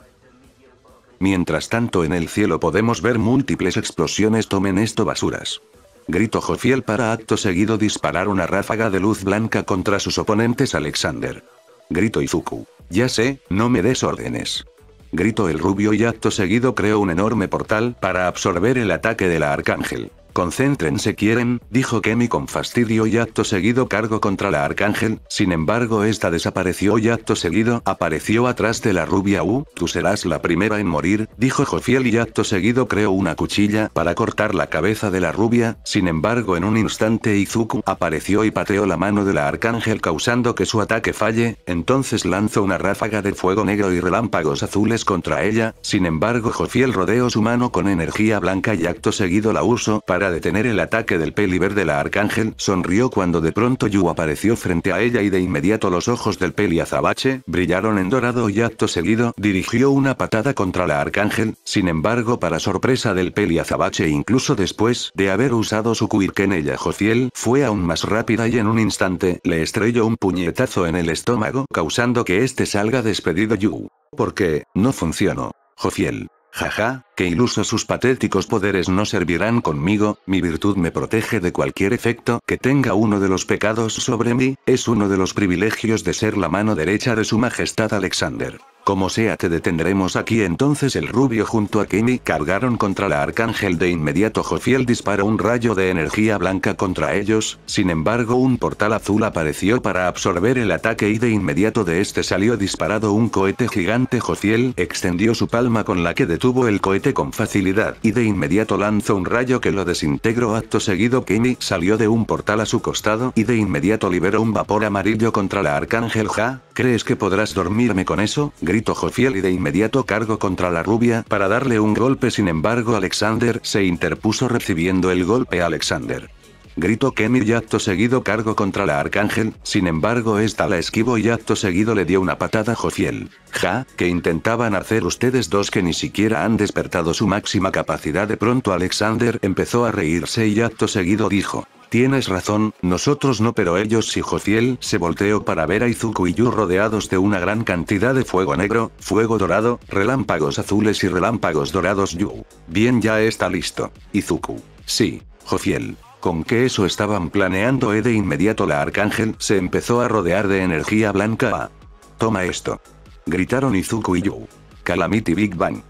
Mientras tanto en el cielo podemos ver múltiples explosiones tomen esto basuras. Grito Jofiel para acto seguido disparar una ráfaga de luz blanca contra sus oponentes Alexander. Grito Izuku. Ya sé, no me des órdenes. Grito el rubio y acto seguido creó un enorme portal para absorber el ataque de la arcángel. Concéntrense quieren, dijo Kemi con fastidio y acto seguido cargo contra la arcángel, sin embargo esta desapareció y acto seguido apareció atrás de la rubia U, tú serás la primera en morir, dijo Jofiel y acto seguido creó una cuchilla para cortar la cabeza de la rubia, sin embargo en un instante Izuku apareció y pateó la mano de la arcángel causando que su ataque falle, entonces lanzó una ráfaga de fuego negro y relámpagos azules contra ella, sin embargo Jofiel rodeó su mano con energía blanca y acto seguido la usó para detener el ataque del peli verde la arcángel sonrió cuando de pronto Yu apareció frente a ella y de inmediato los ojos del peli azabache brillaron en dorado y acto seguido dirigió una patada contra la arcángel, sin embargo para sorpresa del peli azabache e incluso después de haber usado su en ella Jociel fue aún más rápida y en un instante le estrelló un puñetazo en el estómago causando que éste salga despedido Yu. Porque, no funcionó. Jociel. Jaja, que iluso sus patéticos poderes no servirán conmigo, mi virtud me protege de cualquier efecto que tenga uno de los pecados sobre mí, es uno de los privilegios de ser la mano derecha de su majestad Alexander. Como sea te detendremos aquí entonces el rubio junto a Kimi cargaron contra la arcángel de inmediato Jofiel disparó un rayo de energía blanca contra ellos, sin embargo un portal azul apareció para absorber el ataque y de inmediato de este salió disparado un cohete gigante Jofiel extendió su palma con la que detuvo el cohete con facilidad y de inmediato lanzó un rayo que lo desintegró acto seguido Kimi salió de un portal a su costado y de inmediato liberó un vapor amarillo contra la arcángel Ja, ¿crees que podrás dormirme con eso? grito jofiel y de inmediato cargo contra la rubia para darle un golpe sin embargo Alexander se interpuso recibiendo el golpe Alexander. Grito Kemi y acto seguido cargo contra la arcángel, sin embargo esta la esquivo y acto seguido le dio una patada Jofiel. Ja, que intentaban hacer ustedes dos que ni siquiera han despertado su máxima capacidad de pronto Alexander empezó a reírse y acto seguido dijo. Tienes razón, nosotros no pero ellos sí Jofiel se volteó para ver a Izuku y Yu rodeados de una gran cantidad de fuego negro, fuego dorado, relámpagos azules y relámpagos dorados Yu. Bien ya está listo. Izuku. Sí. Jofiel. Con que eso estaban planeando e de inmediato la arcángel se empezó a rodear de energía blanca. Ah, toma esto. Gritaron Izuku y Yu. Calamity Big Bang.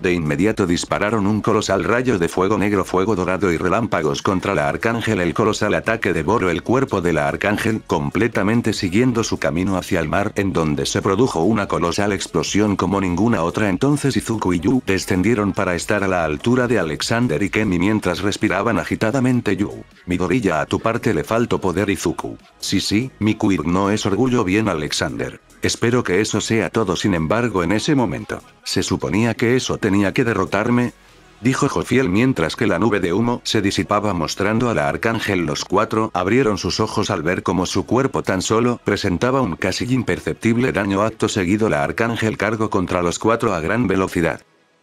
De inmediato dispararon un colosal rayo de fuego negro, fuego dorado y relámpagos contra la arcángel. El colosal ataque devoró el cuerpo de la arcángel, completamente siguiendo su camino hacia el mar, en donde se produjo una colosal explosión como ninguna otra. Entonces Izuku y Yu descendieron para estar a la altura de Alexander y Kenny mientras respiraban agitadamente. Yu, gorilla a tu parte le faltó poder, Izuku. Sí, sí, mi queer no es orgullo, bien, Alexander. Espero que eso sea todo. Sin embargo, en ese momento, se suponía que eso tenía que derrotarme. Dijo Jofiel mientras que la nube de humo se disipaba mostrando a la arcángel. Los cuatro abrieron sus ojos al ver cómo su cuerpo tan solo presentaba un casi imperceptible daño. Acto seguido la arcángel cargo contra los cuatro a gran velocidad.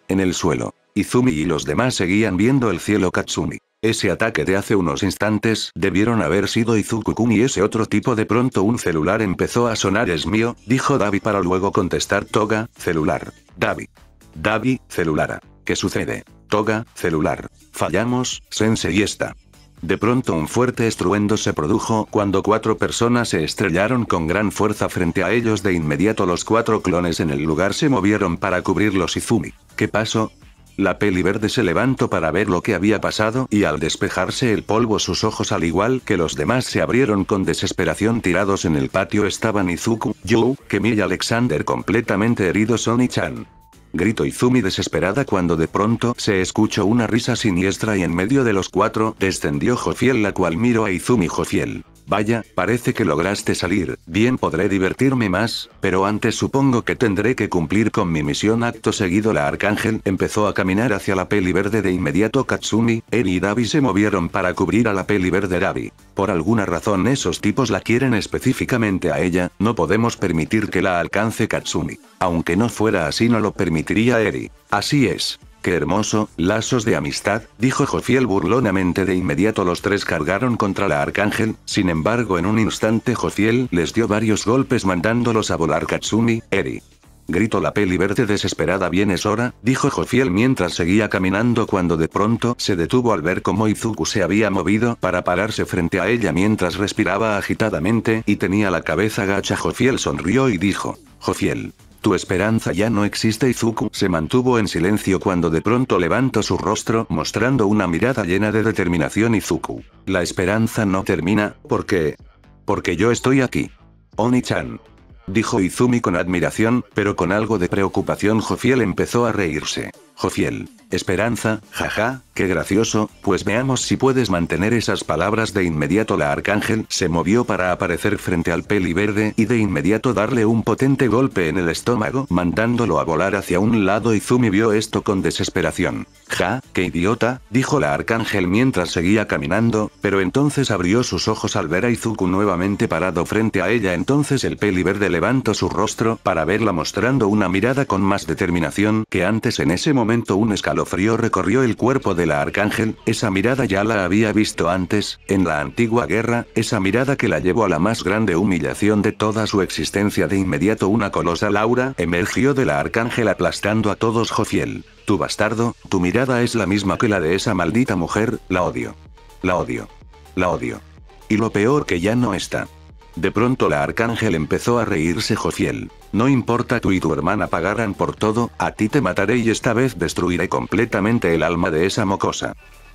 En el suelo, Izumi y los demás seguían viendo el cielo Katsumi. Ese ataque de hace unos instantes debieron haber sido Izukukun y ese otro tipo de pronto un celular empezó a sonar es mío, dijo Davi para luego contestar Toga, celular. Davi. Davi, celular. ¿Qué sucede? Toga, celular. Fallamos, Sensei y está. De pronto un fuerte estruendo se produjo cuando cuatro personas se estrellaron con gran fuerza frente a ellos. De inmediato los cuatro clones en el lugar se movieron para cubrir los Izumi. ¿Qué pasó? La peli verde se levantó para ver lo que había pasado y al despejarse el polvo sus ojos al igual que los demás se abrieron con desesperación tirados en el patio estaban Izuku, Joe, Kemi y Alexander completamente heridos Oni-chan. Grito Izumi desesperada cuando de pronto se escuchó una risa siniestra y en medio de los cuatro descendió Jofiel la cual miró a Izumi Jofiel. Vaya, parece que lograste salir, bien podré divertirme más, pero antes supongo que tendré que cumplir con mi misión. Acto seguido la arcángel empezó a caminar hacia la peli verde de inmediato Katsumi, Eri y Davi se movieron para cubrir a la peli verde Davi. Por alguna razón esos tipos la quieren específicamente a ella, no podemos permitir que la alcance Katsumi. Aunque no fuera así no lo permitiría Eri. Así es, ¡Qué hermoso, lazos de amistad! dijo Jofiel burlonamente. De inmediato los tres cargaron contra la arcángel, sin embargo en un instante Jofiel les dio varios golpes mandándolos a volar Katsumi, Eri. Gritó la peli verde desesperada vienes hora, dijo Jofiel mientras seguía caminando cuando de pronto se detuvo al ver cómo Izuku se había movido para pararse frente a ella mientras respiraba agitadamente y tenía la cabeza gacha Jofiel sonrió y dijo, Jofiel, tu esperanza ya no existe. Izuku se mantuvo en silencio cuando de pronto levantó su rostro mostrando una mirada llena de determinación. Izuku. La esperanza no termina, porque... Porque yo estoy aquí. Oni-chan. Dijo Izumi con admiración, pero con algo de preocupación Jofiel empezó a reírse fiel Esperanza, jaja, qué gracioso, pues veamos si puedes mantener esas palabras de inmediato la arcángel se movió para aparecer frente al peli verde y de inmediato darle un potente golpe en el estómago mandándolo a volar hacia un lado y Zumi vio esto con desesperación. Ja, qué idiota, dijo la arcángel mientras seguía caminando, pero entonces abrió sus ojos al ver a Izuku nuevamente parado frente a ella entonces el peli verde levantó su rostro para verla mostrando una mirada con más determinación que antes en ese momento un escalofrío recorrió el cuerpo de la arcángel, esa mirada ya la había visto antes, en la antigua guerra, esa mirada que la llevó a la más grande humillación de toda su existencia. De inmediato una colosal aura emergió de la arcángel aplastando a todos Jofiel. Tu bastardo, tu mirada es la misma que la de esa maldita mujer, la odio. La odio. La odio. Y lo peor que ya no está. De pronto la arcángel empezó a reírse Jofiel. No importa tú y tu hermana pagaran por todo, a ti te mataré y esta vez destruiré completamente el alma de esa mocosa.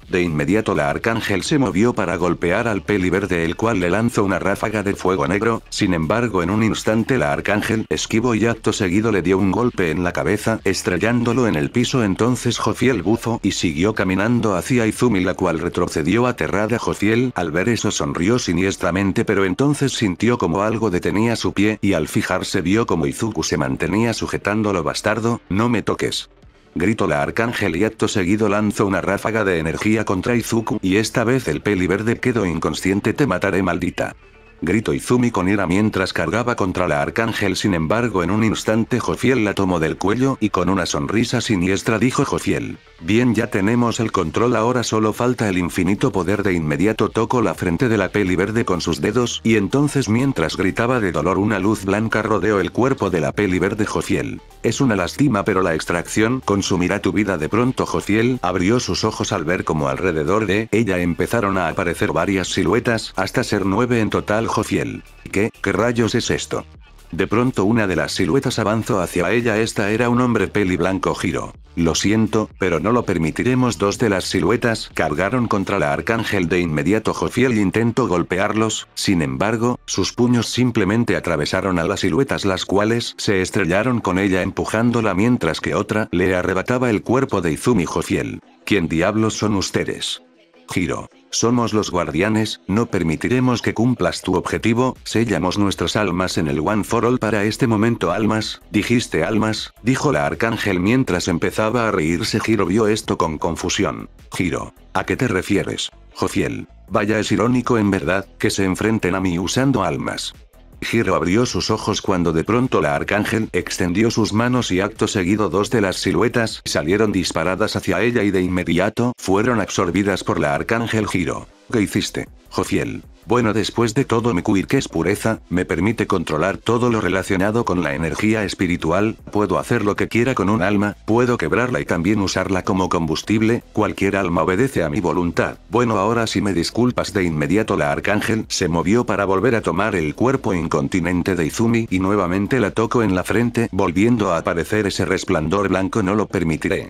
De inmediato la arcángel se movió para golpear al peli verde el cual le lanzó una ráfaga de fuego negro, sin embargo en un instante la arcángel esquivó y acto seguido le dio un golpe en la cabeza, estrellándolo en el piso entonces Jofiel buzo y siguió caminando hacia Izumi la cual retrocedió aterrada Jofiel, al ver eso sonrió siniestramente pero entonces sintió como algo detenía su pie y al fijarse vio como Izuku se mantenía sujetándolo bastardo, no me toques. Grito la arcángel y acto seguido lanzó una ráfaga de energía contra Izuku y esta vez el peli verde quedó inconsciente te mataré maldita gritó Izumi con ira mientras cargaba contra la arcángel sin embargo en un instante Jofiel la tomó del cuello y con una sonrisa siniestra dijo Jofiel. Bien ya tenemos el control ahora solo falta el infinito poder de inmediato tocó la frente de la peli verde con sus dedos y entonces mientras gritaba de dolor una luz blanca rodeó el cuerpo de la peli verde Jofiel. Es una lástima pero la extracción consumirá tu vida de pronto Jofiel abrió sus ojos al ver como alrededor de ella empezaron a aparecer varias siluetas hasta ser nueve en total jofiel ¿Qué, qué rayos es esto? De pronto una de las siluetas avanzó hacia ella. Esta era un hombre peli blanco giro. Lo siento, pero no lo permitiremos. Dos de las siluetas cargaron contra la arcángel de inmediato. Jofiel intentó golpearlos, sin embargo, sus puños simplemente atravesaron a las siluetas las cuales se estrellaron con ella empujándola mientras que otra le arrebataba el cuerpo de Izumi Jofiel. ¿Quién diablos son ustedes? Giro. Somos los guardianes, no permitiremos que cumplas tu objetivo, sellamos nuestras almas en el One for All para este momento almas, dijiste almas, dijo la arcángel mientras empezaba a reírse. Giro vio esto con confusión. Giro. ¿A qué te refieres? Jofiel. Vaya es irónico en verdad, que se enfrenten a mí usando almas. Giro abrió sus ojos cuando de pronto la arcángel extendió sus manos y acto seguido dos de las siluetas salieron disparadas hacia ella y de inmediato fueron absorbidas por la arcángel Giro. ¿Qué hiciste? Jofiel. Bueno, después de todo, mi que es pureza, me permite controlar todo lo relacionado con la energía espiritual, puedo hacer lo que quiera con un alma, puedo quebrarla y también usarla como combustible, cualquier alma obedece a mi voluntad. Bueno, ahora si me disculpas de inmediato, la arcángel se movió para volver a tomar el cuerpo incontinente de Izumi y nuevamente la toco en la frente, volviendo a aparecer ese resplandor blanco, no lo permitiré.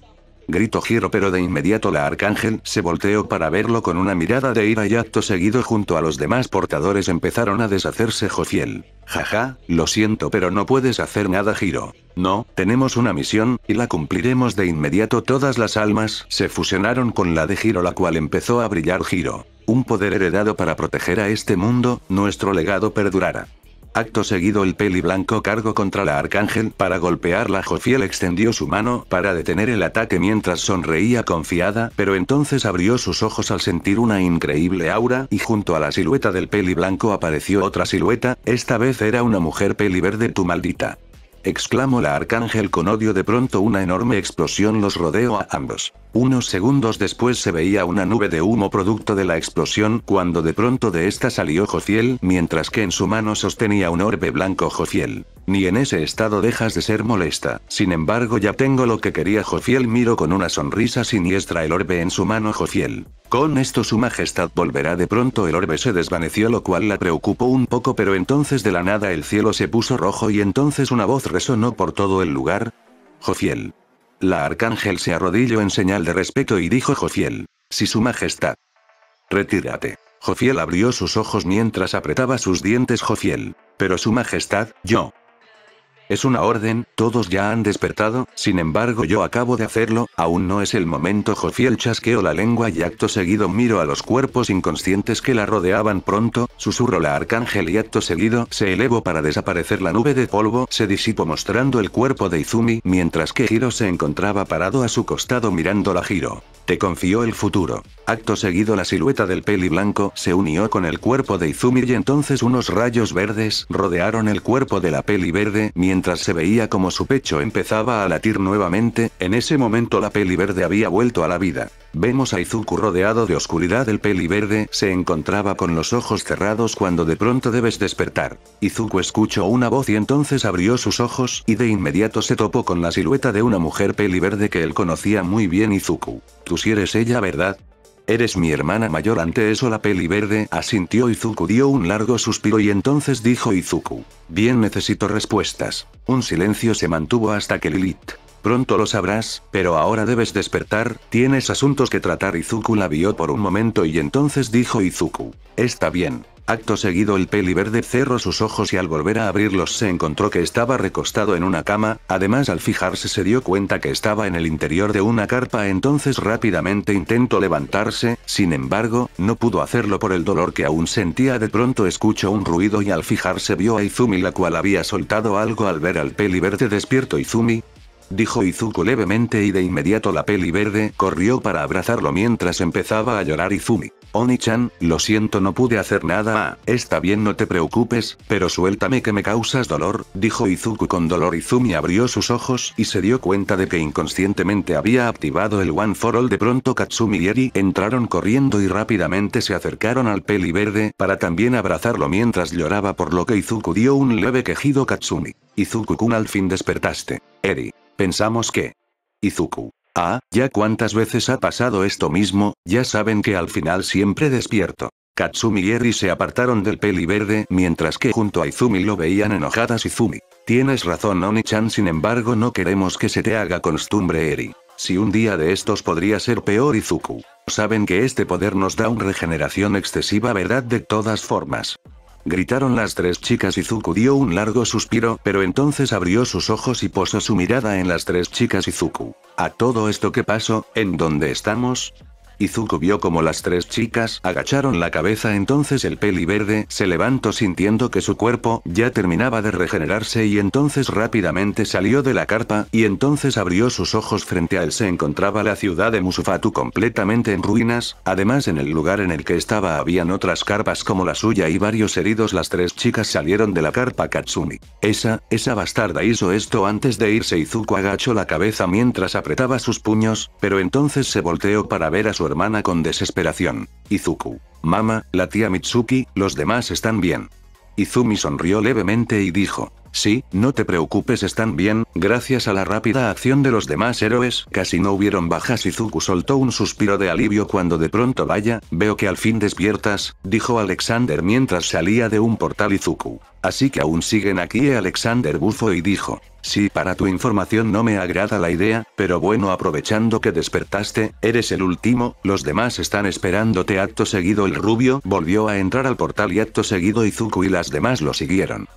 Grito Giro pero de inmediato la arcángel se volteó para verlo con una mirada de ira y acto seguido junto a los demás portadores empezaron a deshacerse Jofiel. Jaja, lo siento pero no puedes hacer nada Giro. No, tenemos una misión, y la cumpliremos de inmediato todas las almas se fusionaron con la de Giro la cual empezó a brillar Giro. Un poder heredado para proteger a este mundo, nuestro legado perdurará. Acto seguido el peli blanco cargó contra la arcángel para golpearla. Jofiel extendió su mano para detener el ataque mientras sonreía confiada, pero entonces abrió sus ojos al sentir una increíble aura y junto a la silueta del peli blanco apareció otra silueta, esta vez era una mujer peli verde tu maldita exclamó la arcángel con odio. De pronto una enorme explosión los rodeó a ambos. Unos segundos después se veía una nube de humo producto de la explosión, cuando de pronto de esta salió jofiel mientras que en su mano sostenía un orbe blanco jofiel ni en ese estado dejas de ser molesta. Sin embargo, ya tengo lo que quería. Jofiel miro con una sonrisa siniestra el orbe en su mano. Jofiel. Con esto su majestad volverá de pronto el orbe se desvaneció lo cual la preocupó un poco pero entonces de la nada el cielo se puso rojo y entonces una voz resonó por todo el lugar. Jofiel. La arcángel se arrodilló en señal de respeto y dijo Jofiel. Si su majestad. Retírate. Jofiel abrió sus ojos mientras apretaba sus dientes Jofiel. Pero su majestad, yo. Es una orden, todos ya han despertado, sin embargo yo acabo de hacerlo, aún no es el momento. Jofiel chasqueó la lengua y acto seguido miro a los cuerpos inconscientes que la rodeaban pronto, susurro la arcángel y acto seguido se elevó para desaparecer la nube de polvo, se disipó mostrando el cuerpo de Izumi, mientras que Hiro se encontraba parado a su costado mirándola Hiro. Te confió el futuro. Acto seguido la silueta del peli blanco se unió con el cuerpo de Izumi y entonces unos rayos verdes rodearon el cuerpo de la peli verde mientras se veía como su pecho empezaba a latir nuevamente, en ese momento la peli verde había vuelto a la vida. Vemos a Izuku rodeado de oscuridad. El peli verde se encontraba con los ojos cerrados cuando de pronto debes despertar. Izuku escuchó una voz y entonces abrió sus ojos y de inmediato se topó con la silueta de una mujer peli verde que él conocía muy bien. Izuku. Tú si eres ella, ¿verdad? Eres mi hermana mayor. Ante eso la peli verde asintió Izuku dio un largo suspiro y entonces dijo Izuku. Bien necesito respuestas. Un silencio se mantuvo hasta que Lilith Pronto lo sabrás, pero ahora debes despertar, tienes asuntos que tratar. Izuku la vio por un momento y entonces dijo Izuku. Está bien. Acto seguido el peli verde cerró sus ojos y al volver a abrirlos se encontró que estaba recostado en una cama, además al fijarse se dio cuenta que estaba en el interior de una carpa entonces rápidamente intentó levantarse, sin embargo, no pudo hacerlo por el dolor que aún sentía de pronto escuchó un ruido y al fijarse vio a Izumi la cual había soltado algo al ver al peli verde despierto Izumi, dijo Izuku levemente y de inmediato la peli verde corrió para abrazarlo mientras empezaba a llorar Izumi. Oni-chan, lo siento no pude hacer nada, ah, está bien no te preocupes, pero suéltame que me causas dolor, dijo Izuku con dolor Izumi abrió sus ojos y se dio cuenta de que inconscientemente había activado el One for All de pronto Katsumi y Eri entraron corriendo y rápidamente se acercaron al peli verde para también abrazarlo mientras lloraba por lo que Izuku dio un leve quejido Katsumi. Izuku-kun al fin despertaste. Eri. Pensamos que... Izuku. Ah, ya cuántas veces ha pasado esto mismo, ya saben que al final siempre despierto. Katsumi y Eri se apartaron del peli verde mientras que junto a Izumi lo veían enojadas Izumi. Tienes razón Oni-chan sin embargo no queremos que se te haga costumbre Eri. Si un día de estos podría ser peor Izuku. Saben que este poder nos da una regeneración excesiva verdad de todas formas gritaron las tres chicas y Zuku dio un largo suspiro, pero entonces abrió sus ojos y posó su mirada en las tres chicas y Zuku. A todo esto que pasó, ¿en dónde estamos? Izuku vio como las tres chicas agacharon la cabeza entonces el peli verde se levantó sintiendo que su cuerpo ya terminaba de regenerarse y entonces rápidamente salió de la carpa y entonces abrió sus ojos frente a él se encontraba la ciudad de Musufatu completamente en ruinas, además en el lugar en el que estaba habían otras carpas como la suya y varios heridos las tres chicas salieron de la carpa Katsumi. Esa, esa bastarda hizo esto antes de irse Izuku agachó la cabeza mientras apretaba sus puños, pero entonces se volteó para ver a su hermana con desesperación. Izuku. Mama, la tía Mitsuki, los demás están bien. Izumi sonrió levemente y dijo. Sí, no te preocupes, están bien, gracias a la rápida acción de los demás héroes, casi no hubieron bajas. Izuku soltó un suspiro de alivio cuando de pronto vaya, veo que al fin despiertas, dijo Alexander mientras salía de un portal Izuku. Así que aún siguen aquí eh, Alexander bufo y dijo. Sí, para tu información no me agrada la idea, pero bueno, aprovechando que despertaste, eres el último, los demás están esperándote. Acto seguido el rubio volvió a entrar al portal y acto seguido Izuku y las demás lo siguieron.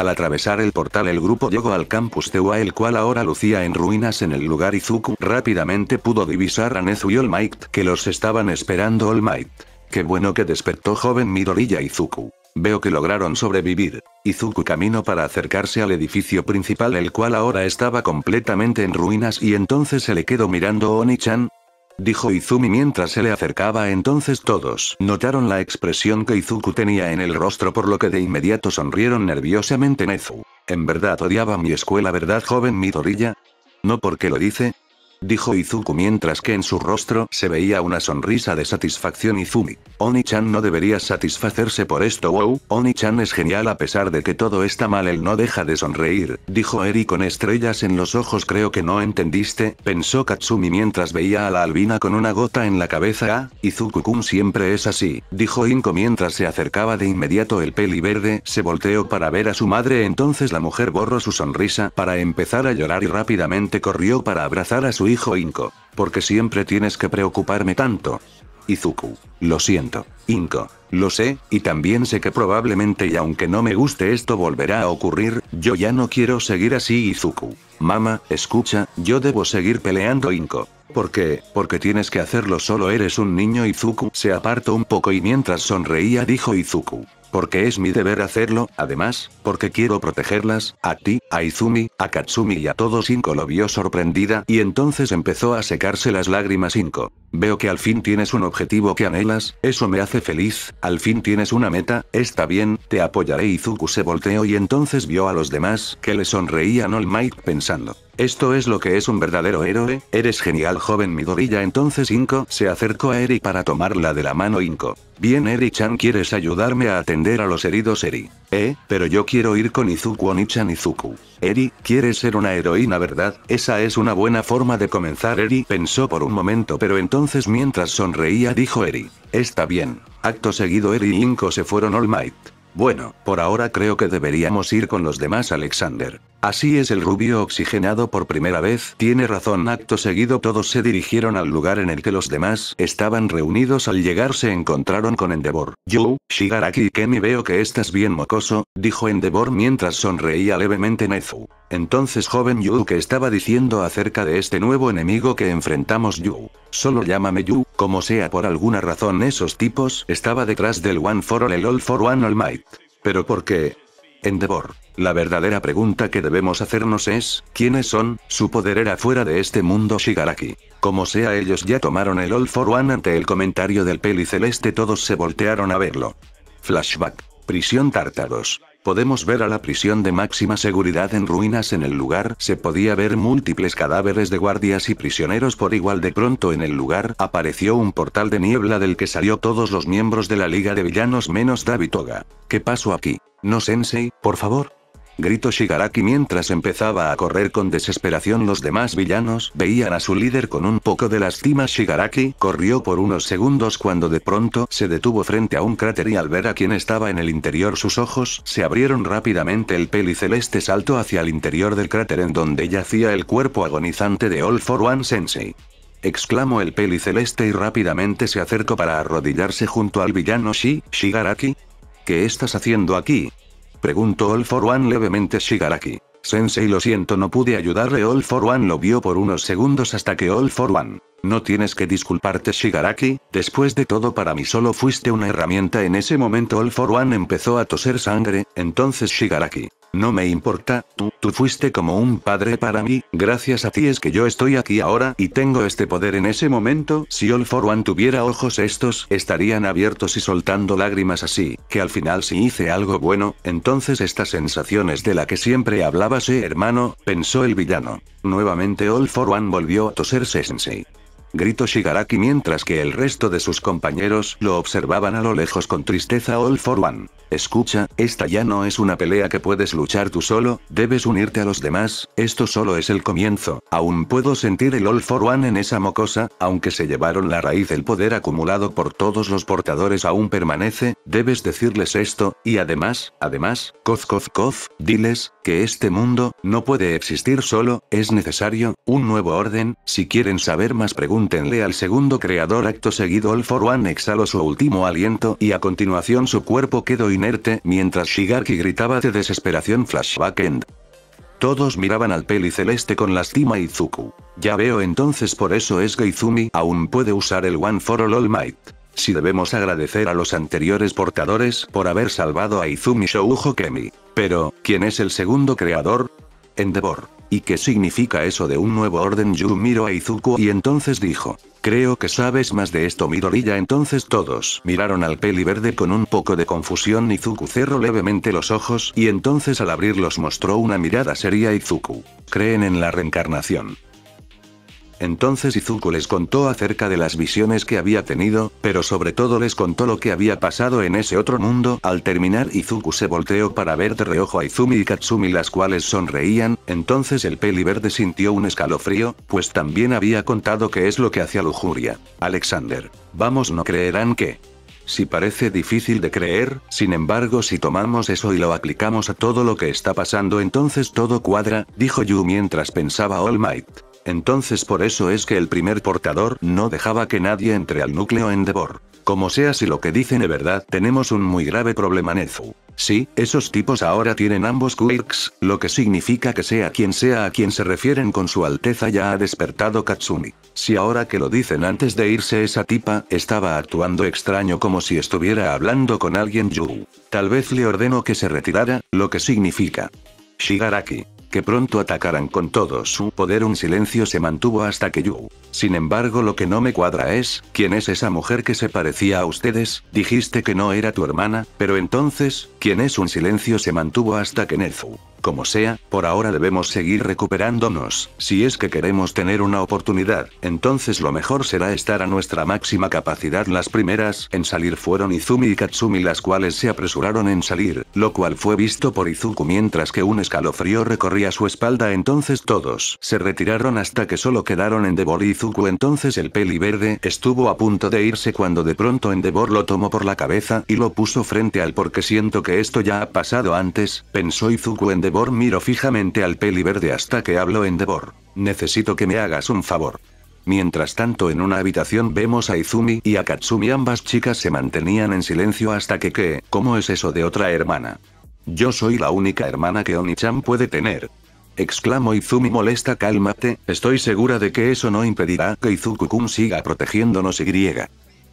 Al atravesar el portal el grupo llegó al campus Tewa el cual ahora lucía en ruinas en el lugar Izuku rápidamente pudo divisar a Nezu y All Might que los estaban esperando All Might. Qué bueno que despertó joven Midorilla Izuku. Veo que lograron sobrevivir. Izuku caminó para acercarse al edificio principal el cual ahora estaba completamente en ruinas y entonces se le quedó mirando Oni-chan, Dijo Izumi mientras se le acercaba entonces todos notaron la expresión que Izuku tenía en el rostro por lo que de inmediato sonrieron nerviosamente Nezu. ¿En verdad odiaba mi escuela verdad joven Midoriya? No porque lo dice, dijo Izuku mientras que en su rostro se veía una sonrisa de satisfacción Izumi. Oni-chan no debería satisfacerse por esto wow, Oni-chan es genial a pesar de que todo está mal él no deja de sonreír, dijo Eri con estrellas en los ojos creo que no entendiste, pensó Katsumi mientras veía a la albina con una gota en la cabeza ah, Izuku-kun siempre es así, dijo Inko mientras se acercaba de inmediato el peli verde se volteó para ver a su madre entonces la mujer borró su sonrisa para empezar a llorar y rápidamente corrió para abrazar a su hijo Inko, porque siempre tienes que preocuparme tanto. Izuku. Lo siento, Inko. Lo sé, y también sé que probablemente y aunque no me guste esto volverá a ocurrir, yo ya no quiero seguir así Izuku. Mama, escucha, yo debo seguir peleando Inko. ¿Por qué? Porque tienes que hacerlo solo eres un niño Izuku. Se apartó un poco y mientras sonreía dijo Izuku porque es mi deber hacerlo, además, porque quiero protegerlas, a ti, a Izumi, a Katsumi y a todos. Inko lo vio sorprendida y entonces empezó a secarse las lágrimas Inko. Veo que al fin tienes un objetivo que anhelas, eso me hace feliz, al fin tienes una meta, está bien, te apoyaré. Izuku se volteó y entonces vio a los demás que le sonreían All Might pensando. Esto es lo que es un verdadero héroe, eres genial joven Midorilla entonces Inko se acercó a Eri para tomarla de la mano Inko. Bien Eri-chan ¿quieres ayudarme a atender a los heridos Eri? Eh, pero yo quiero ir con Izuku Oni-chan Izuku. Eri, quieres ser una heroína ¿verdad? Esa es una buena forma de comenzar Eri pensó por un momento pero entonces mientras sonreía dijo Eri. Está bien. Acto seguido Eri y Inko se fueron All Might. Bueno, por ahora creo que deberíamos ir con los demás Alexander. Así es el rubio oxigenado por primera vez, tiene razón. Acto seguido todos se dirigieron al lugar en el que los demás estaban reunidos. Al llegar se encontraron con Endeavor. Yu, Shigaraki y me veo que estás bien mocoso, dijo Endeavor mientras sonreía levemente Nezu. Entonces joven Yu que estaba diciendo acerca de este nuevo enemigo que enfrentamos Yu. Solo llámame Yu, como sea por alguna razón esos tipos estaba detrás del One for All el All for One All Might. Pero ¿por qué? Endeavor. La verdadera pregunta que debemos hacernos es, ¿quiénes son? Su poder era fuera de este mundo Shigaraki. Como sea ellos ya tomaron el All for One ante el comentario del peli celeste todos se voltearon a verlo. Flashback. Prisión Tártaros. Podemos ver a la prisión de máxima seguridad en ruinas en el lugar, se podía ver múltiples cadáveres de guardias y prisioneros por igual de pronto en el lugar, apareció un portal de niebla del que salió todos los miembros de la Liga de Villanos menos David Toga. ¿Qué pasó aquí? No Sensei, por favor gritó Shigaraki mientras empezaba a correr con desesperación los demás villanos veían a su líder con un poco de lástima Shigaraki corrió por unos segundos cuando de pronto se detuvo frente a un cráter y al ver a quien estaba en el interior sus ojos se abrieron rápidamente el celeste saltó hacia el interior del cráter en donde yacía el cuerpo agonizante de All For One Sensei exclamó el celeste y rápidamente se acercó para arrodillarse junto al villano Shi, Shigaraki. ¿Qué estás haciendo aquí? Preguntó All for One levemente Shigaraki. Sensei lo siento no pude ayudarle All for One lo vio por unos segundos hasta que All for One no tienes que disculparte Shigaraki, después de todo para mí solo fuiste una herramienta en ese momento All For One empezó a toser sangre, entonces Shigaraki. No me importa, tú, tú fuiste como un padre para mí, gracias a ti es que yo estoy aquí ahora y tengo este poder en ese momento, si All For One tuviera ojos estos estarían abiertos y soltando lágrimas así, que al final si hice algo bueno, entonces estas sensaciones de la que siempre hablabas eh, hermano, pensó el villano. Nuevamente All For One volvió a toser Sensei. Grito Shigaraki mientras que el resto de sus compañeros lo observaban a lo lejos con tristeza All for One. Escucha, esta ya no es una pelea que puedes luchar tú solo, debes unirte a los demás, esto solo es el comienzo, aún puedo sentir el All for One en esa mocosa, aunque se llevaron la raíz del poder acumulado por todos los portadores aún permanece, debes decirles esto, y además, además, coz coz coz, diles, que este mundo, no puede existir solo, es necesario, un nuevo orden, si quieren saber más preguntas Pregúntenle al segundo creador acto seguido All For One exhaló su último aliento y a continuación su cuerpo quedó inerte mientras Shigaraki gritaba de desesperación Flashback End. Todos miraban al peli celeste con lástima Izuku. Ya veo entonces por eso es Izumi aún puede usar el One for All All Might. Si debemos agradecer a los anteriores portadores por haber salvado a Izumi Shoujo Kemi. Pero, ¿quién es el segundo creador? Endeavor. ¿Y qué significa eso de un nuevo orden? Yu miró a Izuku y entonces dijo. Creo que sabes más de esto Midoriya entonces todos miraron al peli verde con un poco de confusión Izuku cerró levemente los ojos y entonces al abrirlos mostró una mirada seria Izuku. Creen en la reencarnación. Entonces Izuku les contó acerca de las visiones que había tenido, pero sobre todo les contó lo que había pasado en ese otro mundo. Al terminar Izuku se volteó para ver de reojo a Izumi y Katsumi las cuales sonreían, entonces el peli verde sintió un escalofrío, pues también había contado que es lo que hacía lujuria. Alexander. Vamos no creerán que... Si parece difícil de creer, sin embargo si tomamos eso y lo aplicamos a todo lo que está pasando entonces todo cuadra, dijo Yu mientras pensaba All Might. Entonces por eso es que el primer portador no dejaba que nadie entre al núcleo Endeavor. Como sea si lo que dicen es verdad, tenemos un muy grave problema Nezu. Sí, esos tipos ahora tienen ambos quirks, lo que significa que sea quien sea a quien se refieren con su alteza ya ha despertado Katsumi. Si ahora que lo dicen antes de irse esa tipa, estaba actuando extraño como si estuviera hablando con alguien Yu. Tal vez le ordeno que se retirara, lo que significa. Shigaraki que pronto atacaran con todo su poder. Un silencio se mantuvo hasta que Yu. Sin embargo, lo que no me cuadra es, ¿quién es esa mujer que se parecía a ustedes? Dijiste que no era tu hermana, pero entonces, ¿quién es? Un silencio se mantuvo hasta que Nezu. Como sea, por ahora debemos seguir recuperándonos, si es que queremos tener una oportunidad, entonces lo mejor será estar a nuestra máxima capacidad. Las primeras en salir fueron Izumi y Katsumi las cuales se apresuraron en salir, lo cual fue visto por Izuku mientras que un escalofrío recorrió a su espalda entonces todos se retiraron hasta que solo quedaron Endeavor y Izuku entonces el peli verde estuvo a punto de irse cuando de pronto Endeavor lo tomó por la cabeza y lo puso frente al porque siento que esto ya ha pasado antes, pensó Izuku Endeavor miró fijamente al peli verde hasta que habló Endeavor Necesito que me hagas un favor. Mientras tanto en una habitación vemos a Izumi y a Katsumi ambas chicas se mantenían en silencio hasta que ¿qué? ¿Cómo es eso de otra hermana? Yo soy la única hermana que Oni-chan puede tener. Exclamó Izumi molesta cálmate, estoy segura de que eso no impedirá que Izuku-kun siga protegiéndonos y...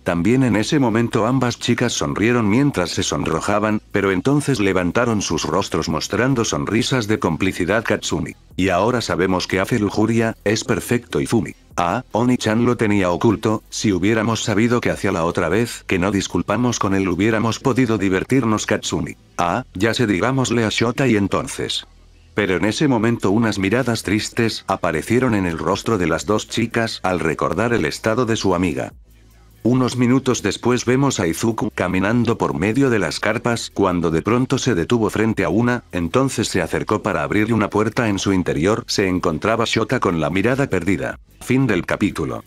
También en ese momento ambas chicas sonrieron mientras se sonrojaban, pero entonces levantaron sus rostros mostrando sonrisas de complicidad Katsumi. Y ahora sabemos que hace lujuria, es perfecto Izumi. Ah, Oni-chan lo tenía oculto, si hubiéramos sabido que hacía la otra vez que no disculpamos con él hubiéramos podido divertirnos Katsumi. Ah, ya se digámosle a Shota y entonces. Pero en ese momento unas miradas tristes aparecieron en el rostro de las dos chicas al recordar el estado de su amiga. Unos minutos después vemos a Izuku caminando por medio de las carpas cuando de pronto se detuvo frente a una, entonces se acercó para abrir una puerta en su interior se encontraba Shota con la mirada perdida. Fin del capítulo.